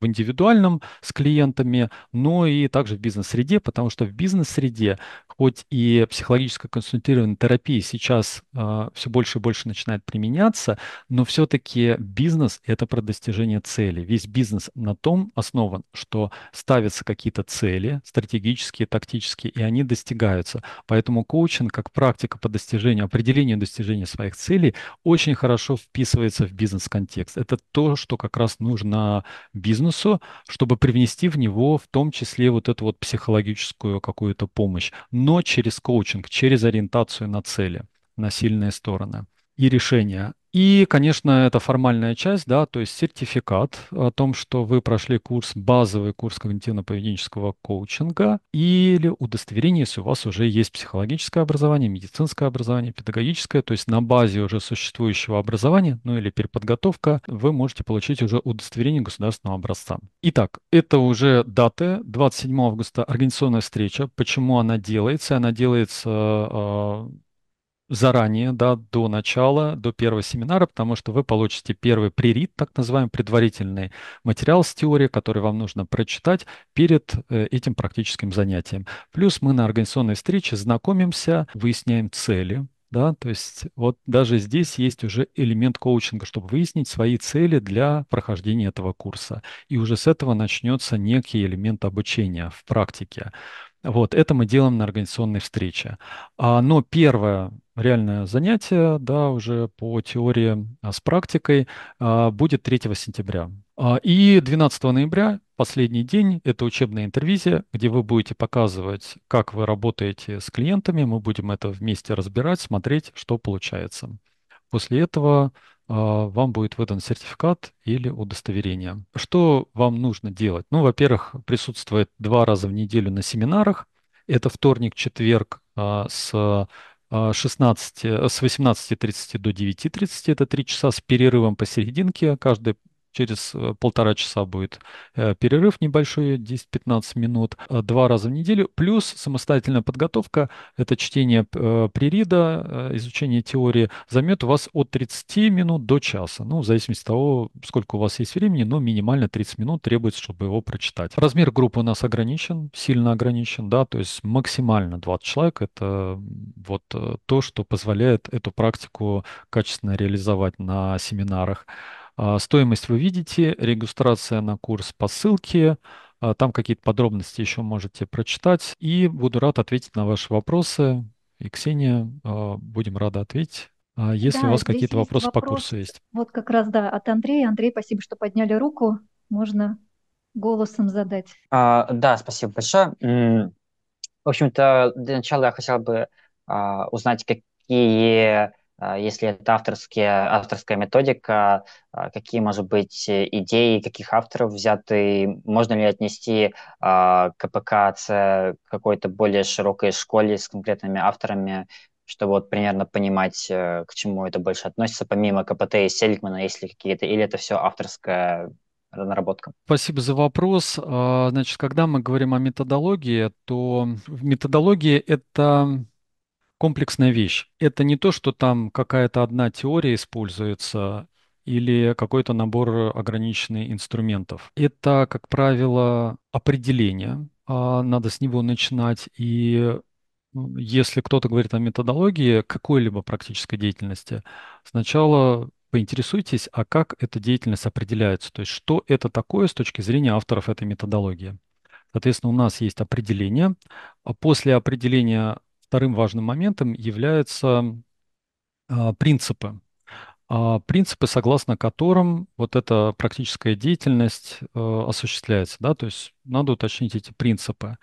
в индивидуальном с клиентами, но и также в бизнес-среде, потому что в бизнес-среде, хоть и психологическая консультированная терапия сейчас э, а, все больше и больше начинает применяться, но все-таки бизнес – это про достижение цели. Весь бизнес на том основан, что ставятся какие-то цели, стратегические, тактические, и они достигаются. Поэтому коучинг как практика по достижению, определению достижения своих целей очень хорошо вписывается в бизнес-контекст. Это то, что как раз нужно бизнесу, бизнесу, чтобы привнести в него в том числе вот эту вот психологическую какую-то помощь, но через коучинг, через ориентацию на цели, на сильные стороны и решения и, конечно, это формальная часть, да, то есть сертификат о том, что вы прошли курс, базовый курс когнитивно-поведенческого коучинга или удостоверение, если у вас уже есть психологическое образование, медицинское образование, педагогическое, то есть на базе уже существующего образования, ну или переподготовка, вы можете получить уже удостоверение государственного образца. Итак, это уже даты, 27 августа организационная встреча. Почему она делается? Она делается а, заранее, да, до начала, до первого семинара, потому что вы получите первый прерит, так называемый предварительный материал с теорией, который вам нужно прочитать перед э, этим практическим занятием. Плюс мы на организационной встрече знакомимся, выясняем цели, да, то есть вот даже здесь есть уже элемент коучинга, чтобы выяснить свои цели для прохождения этого курса. И уже с этого начнется некий элемент обучения в практике. Вот это мы делаем на организационной встрече. А, но первое, реальное занятие, да, уже по теории а, с практикой, а, будет 3 сентября. А, и 12 ноября, последний день, это учебная интервизия, где вы будете показывать, как вы работаете с клиентами. Мы будем это вместе разбирать, смотреть, что получается. После этого вам будет выдан сертификат или удостоверение. Что вам нужно делать? Ну, во-первых, присутствовать два раза в неделю на семинарах. Это вторник, четверг с 16, а, э, с 18.30 до 9.30, это 3 часа с перерывом посерединке, каждый Через э, полтора часа будет э, перерыв небольшой, 10-15 минут, э, два раза в неделю. Плюс самостоятельная подготовка, это чтение пририда, изучение теории, займет у вас от 30 минут до часа. Ну, в зависимости от того, сколько у вас есть времени, но минимально 30 минут требуется, чтобы его прочитать. Размер группы у нас ограничен, сильно ограничен, да, то есть максимально 20 человек. Это вот то, что позволяет эту практику качественно реализовать на семинарах. А, стоимость вы видите, регистрация на курс по ссылке. А, там какие-то подробности еще можете прочитать. И буду рад ответить на ваши вопросы. И Ксения, а, будем рады ответить. Если да, у вас какие-то вопросы вопрос. по курсу есть. Вот как раз, да, от Андрея. Андрей, спасибо, что подняли руку. Можно голосом задать. А, да, спасибо большое. В общем-то, для начала я хотел бы а, узнать, какие а, если это авторские, авторская методика, а, какие, может быть, идеи, каких авторов взяты, можно ли отнести а, КПКЦ к какой-то более широкой школе с конкретными авторами, чтобы вот примерно понимать, э, к чему это больше относится, помимо КПТ и Сельгмана, есть ли какие-то, или это все авторская наработка? Спасибо за вопрос. Значит, когда мы говорим о методологии, то методология – это комплексная вещь. Это не то, что там какая-то одна теория используется или какой-то набор ограниченных инструментов. Это, как правило, определение. А, надо с него начинать. И если кто-то говорит о методологии какой-либо практической деятельности, сначала поинтересуйтесь, а как эта деятельность определяется, то есть что это такое с точки зрения авторов этой методологии. Соответственно, у нас есть определение. А после определения Вторым важным моментом являются а, принципы. А, принципы, согласно которым вот эта практическая деятельность э, осуществляется. Да? То есть надо уточнить эти принципы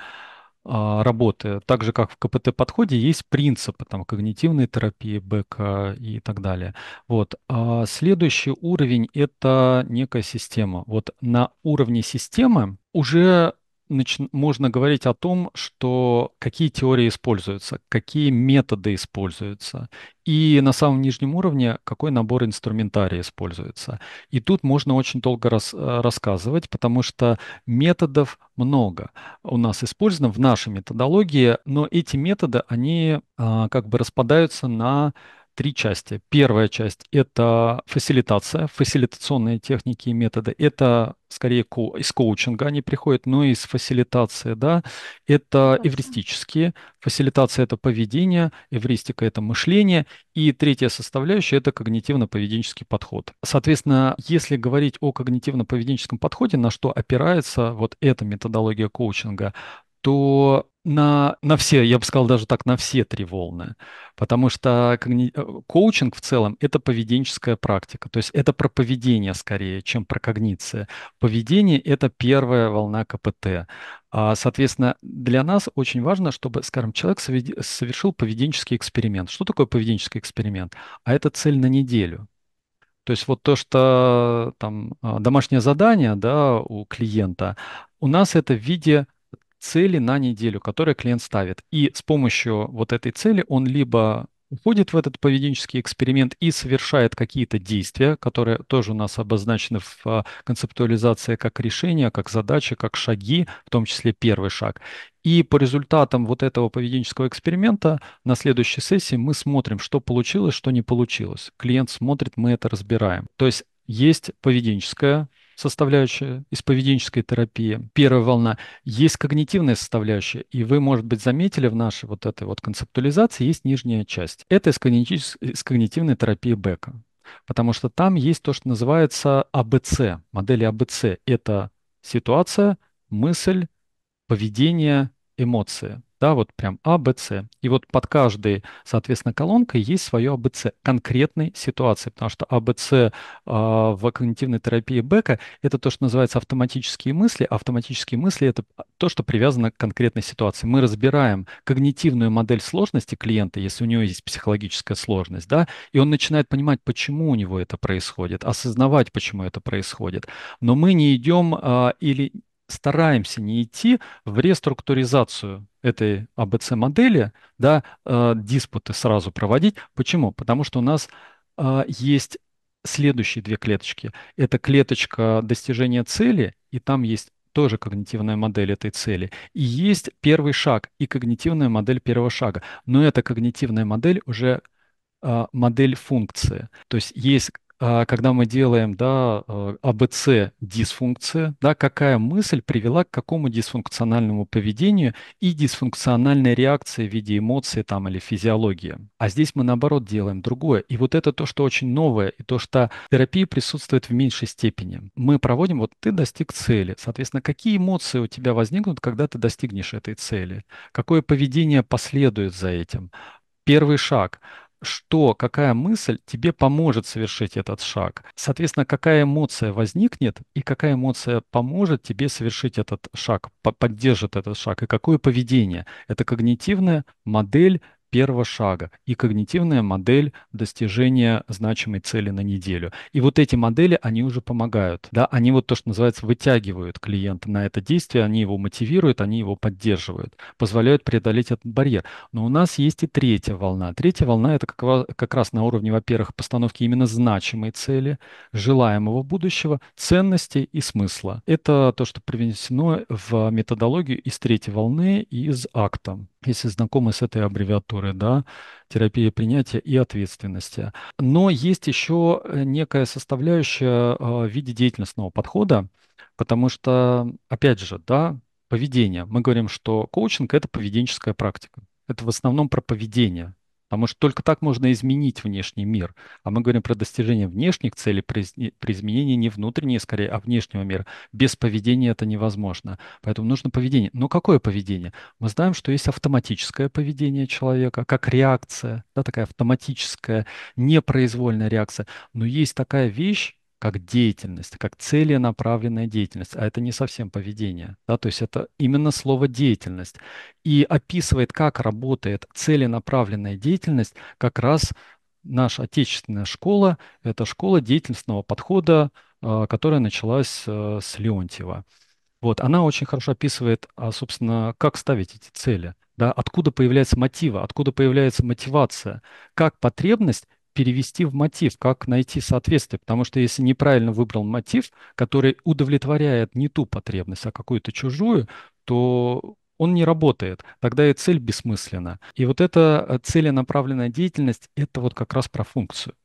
а, работы. Так же, как в КПТ-подходе, есть принципы там, когнитивной терапии, БК и так далее. Вот. А следующий уровень – это некая система. Вот на уровне системы уже начин... можно говорить о том, что какие теории используются, какие методы используются, и на самом нижнем уровне какой набор инструментария используется. И тут можно очень долго рас... Э, рассказывать, потому что методов много у нас использовано в нашей методологии, но эти методы, они а, как бы распадаются на три части. Первая часть – это фасилитация, фасилитационные техники и методы. Это скорее ко из коучинга они приходят, но и из фасилитации, да. Это эвристические. Фасилитация – это поведение, эвристика – это мышление. И третья составляющая – это когнитивно-поведенческий подход. Соответственно, если говорить о когнитивно-поведенческом подходе, на что опирается вот эта методология коучинга, то на, на все, я бы сказал даже так, на все три волны. Потому что когни... Э, коучинг в целом – это поведенческая практика. То есть это про поведение скорее, чем про когниция. Поведение – это первая волна КПТ. А, соответственно, для нас очень важно, чтобы, скажем, человек совершил поведенческий эксперимент. Что такое поведенческий эксперимент? А это цель на неделю. То есть вот то, что там а, домашнее задание да, у клиента, у нас это в виде цели на неделю, которые клиент ставит. И с помощью вот этой цели он либо уходит в этот поведенческий эксперимент и совершает какие-то действия, которые тоже у нас обозначены в а, концептуализации как решение, как задачи, как шаги, в том числе первый шаг. И по результатам вот этого поведенческого эксперимента на следующей сессии мы смотрим, что получилось, что не получилось. Клиент смотрит, мы это разбираем. То есть есть поведенческая составляющая из поведенческой терапии, первая волна, есть когнитивная составляющая. И вы, может быть, заметили в нашей вот этой вот концептуализации есть нижняя часть. Это из, когнити... из когнитивной терапии Бека. Потому что там есть то, что называется АБЦ, модели АБЦ. Это ситуация, мысль, поведение, эмоции да, вот прям А, Б, С. И вот под каждой, соответственно, колонкой есть свое А, Б, С конкретной ситуации, потому что А, Б, С а, в когнитивной терапии Бека – это то, что называется автоматические мысли. Автоматические мысли – это то, что привязано к конкретной ситуации. Мы разбираем когнитивную модель сложности клиента, если у него есть психологическая сложность, да, и он начинает понимать, почему у него это происходит, осознавать, почему это происходит. Но мы не идем а, или стараемся не идти в реструктуризацию этой АБЦ-модели, да, э, диспуты сразу проводить. Почему? Потому что у нас э, есть следующие две клеточки. Это клеточка достижения цели, и там есть тоже когнитивная модель этой цели. И есть первый шаг и когнитивная модель первого шага. Но эта когнитивная модель уже э, модель функции. То есть есть а, когда мы делаем да, э, АБЦ дисфункция, да, какая мысль привела к какому дисфункциональному поведению и дисфункциональной реакции в виде эмоций там, или физиологии. А здесь мы наоборот делаем другое. И вот это то, что очень новое, и то, что терапия присутствует в меньшей степени. Мы проводим, вот ты достиг цели. Соответственно, какие эмоции у тебя возникнут, когда ты достигнешь этой цели? Какое поведение последует за этим? Первый шаг что, какая мысль тебе поможет совершить этот шаг. Соответственно, какая эмоция возникнет и какая эмоция поможет тебе совершить этот шаг, поддержит этот шаг и какое поведение. Это когнитивная модель первого шага и когнитивная модель достижения значимой цели на неделю. И вот эти модели, они уже помогают, да, они вот то, что называется, вытягивают клиента на это действие, они его мотивируют, они его поддерживают, позволяют преодолеть этот барьер. Но у нас есть и третья волна. Третья волна — это как, как раз на уровне, во-первых, постановки именно значимой цели, желаемого будущего, ценности и смысла. Это то, что привнесено в методологию из третьей волны, из акта если знакомы с этой аббревиатурой, да, терапия принятия и ответственности. Но есть еще э, некая составляющая а, в виде деятельностного подхода, потому что, опять же, да, поведение. Мы говорим, что коучинг – это поведенческая практика. Это в основном про поведение. Потому а что только так можно изменить внешний мир. А мы говорим про достижение внешних целей при, при изменении не внутренней, скорее, а внешнего мира. Без поведения это невозможно. Поэтому нужно поведение. Но какое поведение? Мы знаем, что есть автоматическое поведение человека, как реакция, да, такая автоматическая, непроизвольная реакция. Но есть такая вещь, как деятельность, как целенаправленная деятельность, а это не совсем поведение, да, то есть это именно слово деятельность и описывает, как работает целенаправленная деятельность, как раз наша отечественная школа, это школа деятельностного подхода, а, которая началась э, с Леонтьева. Вот, она очень хорошо описывает, а, собственно, как ставить эти цели, да, откуда появляется мотива, откуда появляется мотивация, как потребность перевести в мотив, как найти соответствие. Потому что если неправильно выбрал мотив, который удовлетворяет не ту потребность, а какую-то чужую, то он не работает. Тогда и цель бессмысленна. И вот эта э, целенаправленная деятельность, это вот как раз про функцию.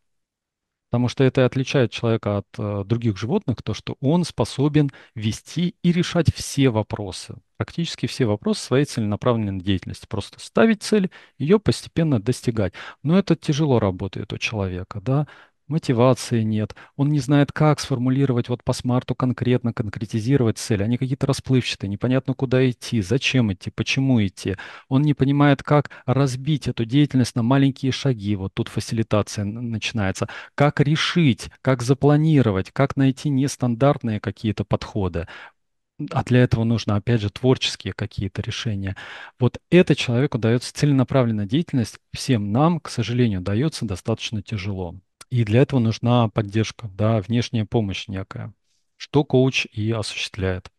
Потому что это отличает человека от э, других животных, то, что он способен вести и решать все вопросы практически все вопросы своей целенаправленной деятельности. Просто ставить цель, ее постепенно достигать. Но это тяжело работает у человека, да, мотивации нет, он не знает, как сформулировать вот по смарту конкретно, конкретизировать цель, они какие-то расплывчатые, непонятно, куда идти, зачем идти, почему идти. Он не понимает, как разбить эту деятельность на маленькие шаги, вот тут фасилитация начинается, как решить, как запланировать, как найти нестандартные какие-то подходы а для этого нужно, опять же, творческие какие-то решения. Вот это человеку дается целенаправленная деятельность, всем нам, к сожалению, дается достаточно тяжело. И для этого нужна поддержка, да, внешняя помощь некая, что коуч и осуществляет.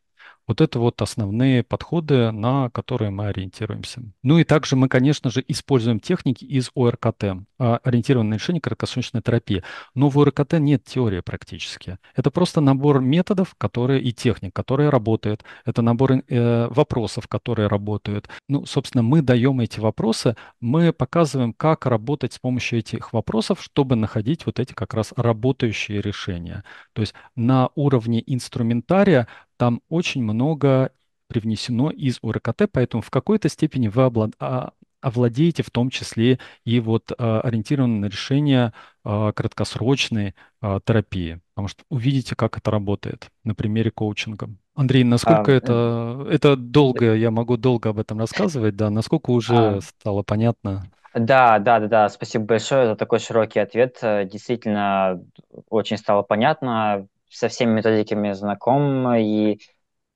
Вот это вот основные подходы, на которые мы ориентируемся. Ну и также мы, конечно же, используем техники из ОРКТ, а, ориентированные на решение краткосрочной терапии. Но в ОРКТ нет теории практически. Это просто набор методов которые и техник, которые работают. Это набор э, вопросов, которые работают. Ну, собственно, мы даем эти вопросы, мы показываем, как работать с помощью этих вопросов, чтобы находить вот эти как раз работающие решения. То есть на уровне инструментария там очень много привнесено из ОРКТ, поэтому в какой-то степени вы облад... А, овладеете в том числе и вот а, ориентированное на решения а, краткосрочной терапии, потому что увидите, как это работает на примере коучинга. Андрей, насколько а, это... Э, это долго, я могу долго об этом рассказывать, да, насколько уже а... стало понятно? Да, да, да, да, спасибо большое за такой широкий ответ. Действительно, очень стало понятно со всеми методиками знаком и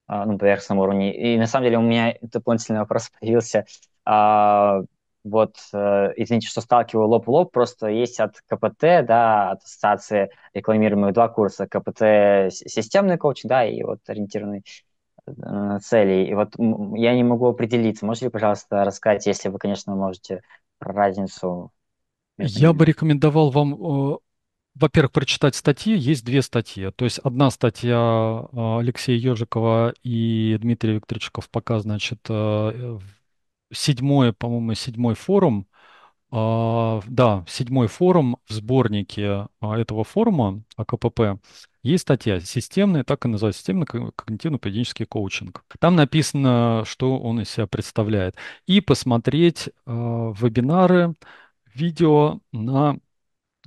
а, ну, поверхностном уровне. И на самом деле у меня дополнительный вопрос появился. А, вот, э, извините, что сталкиваю лоб в лоб, просто есть от КПТ, да, от ассоциации рекламируемых два курса, КПТ системный коуч, да, и вот ориентированный э, цели. И вот я не могу определиться. Можете ли, пожалуйста, рассказать, если вы, конечно, можете, разницу? Я бы рекомендовал вам во-первых, прочитать статьи. Есть две статьи. То есть одна статья э, Алексея Ежикова и Дмитрия Викторовича пока, значит, э, седьмой, по-моему, седьмой форум. А, да, седьмой форум в сборнике а, этого форума АКПП есть статья «Системный», так и называется, "Системный когнитивно поведенческий коучинг. Там написано, что он из себя представляет. И посмотреть э, вебинары, видео на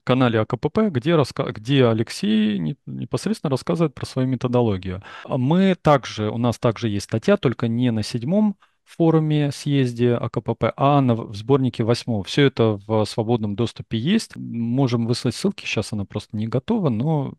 канале АКПП, где, раска... где Алексей непосредственно рассказывает про свою методологию. Мы также, у нас также есть статья, только не на седьмом форуме, съезде АКПП, а на, в сборнике восьмого. Все это в свободном доступе есть. Можем выслать ссылки, сейчас она просто не готова, но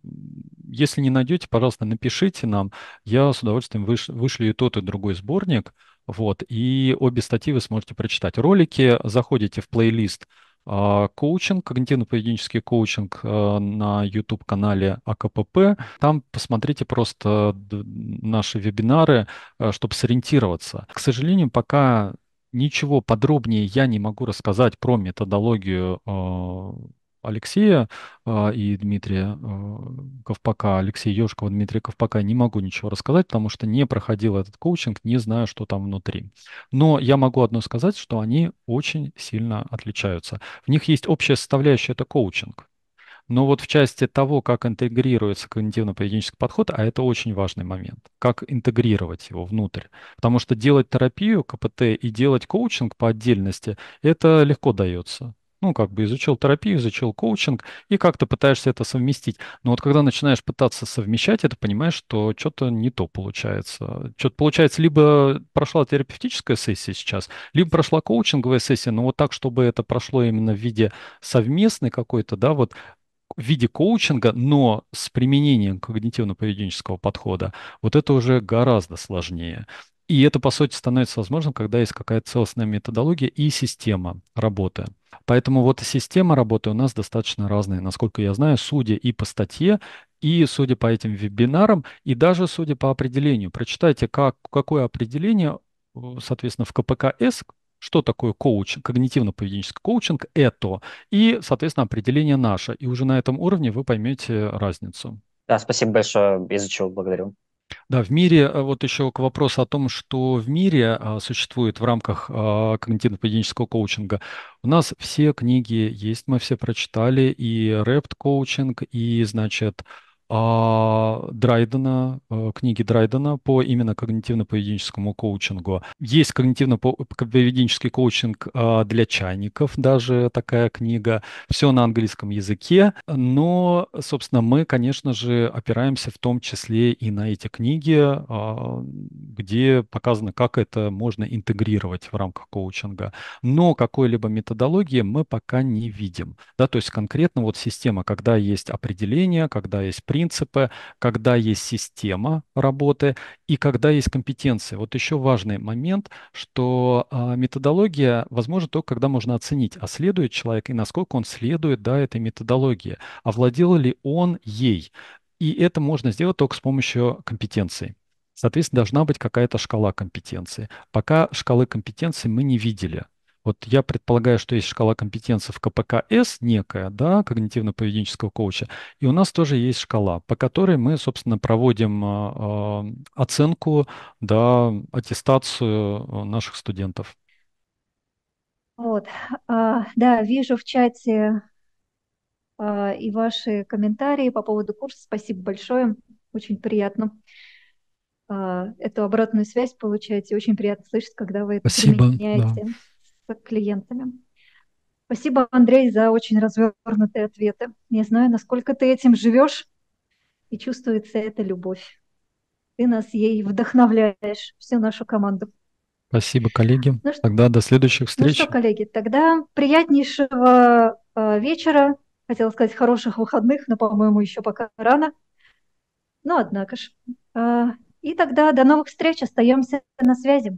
если не найдете, пожалуйста, напишите нам. Я с удовольствием выш, вышлю и тот, и другой сборник. Вот, и обе статьи вы сможете прочитать. Ролики, заходите в плейлист а, коучинг, когнитивно-поведенческий коучинг а, на YouTube-канале АКПП. Там посмотрите просто наши вебинары, а, чтобы сориентироваться. К сожалению, пока ничего подробнее я не могу рассказать про методологию Алексея а, и Дмитрия э, Ковпака, Алексея Ежикова, Дмитрия Ковпака, не могу ничего рассказать, потому что не проходил этот коучинг, не знаю, что там внутри. Но я могу одно сказать, что они очень сильно отличаются. В них есть общая составляющая, это коучинг. Но вот в части того, как интегрируется когнитивно-поведенческий подход, а это очень важный момент, как интегрировать его внутрь. Потому что делать терапию КПТ и делать коучинг по отдельности, это легко дается ну, как бы изучил терапию, изучил коучинг и как-то пытаешься это совместить. Но вот когда начинаешь пытаться совмещать это, понимаешь, что что-то не то получается. Что-то получается, либо прошла терапевтическая сессия сейчас, либо прошла коучинговая сессия, но вот так, чтобы это прошло именно в виде совместной какой-то, да, вот в виде коучинга, но с применением когнитивно-поведенческого подхода, вот это уже гораздо сложнее. И это, по сути, становится возможным, когда есть какая-то целостная методология и система работы. Поэтому вот система работы у нас достаточно разная. Насколько я знаю, судя и по статье, и судя по этим вебинарам, и даже судя по определению. Прочитайте, как, какое определение, э, соответственно, в КПКС, что такое коуч, когнитивно-поведенческий коучинг, это, и, соответственно, определение наше. И уже на этом уровне вы поймете разницу. Да, спасибо большое, изучил, благодарю. Да, в мире, э, вот еще к вопросу о том, что в мире а, существует в рамках а, когнитивно-поведенческого коучинга. У нас все книги есть, мы все прочитали, и рэпт-коучинг, и, значит, а, Драйдена, э, книги Драйдена по именно когнитивно-поведенческому коучингу. Есть когнитивно-поведенческий коучинг а, для чайников, даже такая книга. Все на английском языке, но, собственно, мы, конечно же, опираемся в том числе и на эти книги, а, где показано, как это можно интегрировать в рамках коучинга. Но какой-либо методологии мы пока не видим. Да, то есть конкретно вот система, когда есть определение, когда есть принцип, принципы, когда есть система работы и когда есть компетенции. Вот еще важный момент, что а, методология возможна только когда можно оценить, а следует человек и насколько он следует да, этой методологии, овладел ли он ей. И это можно сделать только с помощью компетенций. Соответственно, должна быть какая-то шкала компетенции. Пока шкалы компетенции мы не видели. Вот я предполагаю, что есть шкала компетенций в КПКС некая, да, когнитивно-поведенческого коуча, и у нас тоже есть шкала, по которой мы, собственно, проводим э, оценку, да, аттестацию а, наших студентов. Вот, а, да, вижу в чате а, и ваши комментарии по поводу курса. Спасибо большое, очень приятно а, эту обратную связь получаете, очень приятно слышать, когда вы это Спасибо, применяете. Да с клиентами. Спасибо, Андрей, за очень развернутые ответы. Не знаю, насколько ты этим живешь, и чувствуется эта любовь. Ты нас ей вдохновляешь, всю нашу команду. Спасибо, коллеги. Ну, тогда до следующих ну встреч. Ну что, коллеги, тогда приятнейшего э, вечера. Хотела сказать, хороших выходных, но, по-моему, еще пока рано. Но, ну, однако ж. Э, и тогда до новых встреч. Остаемся на связи.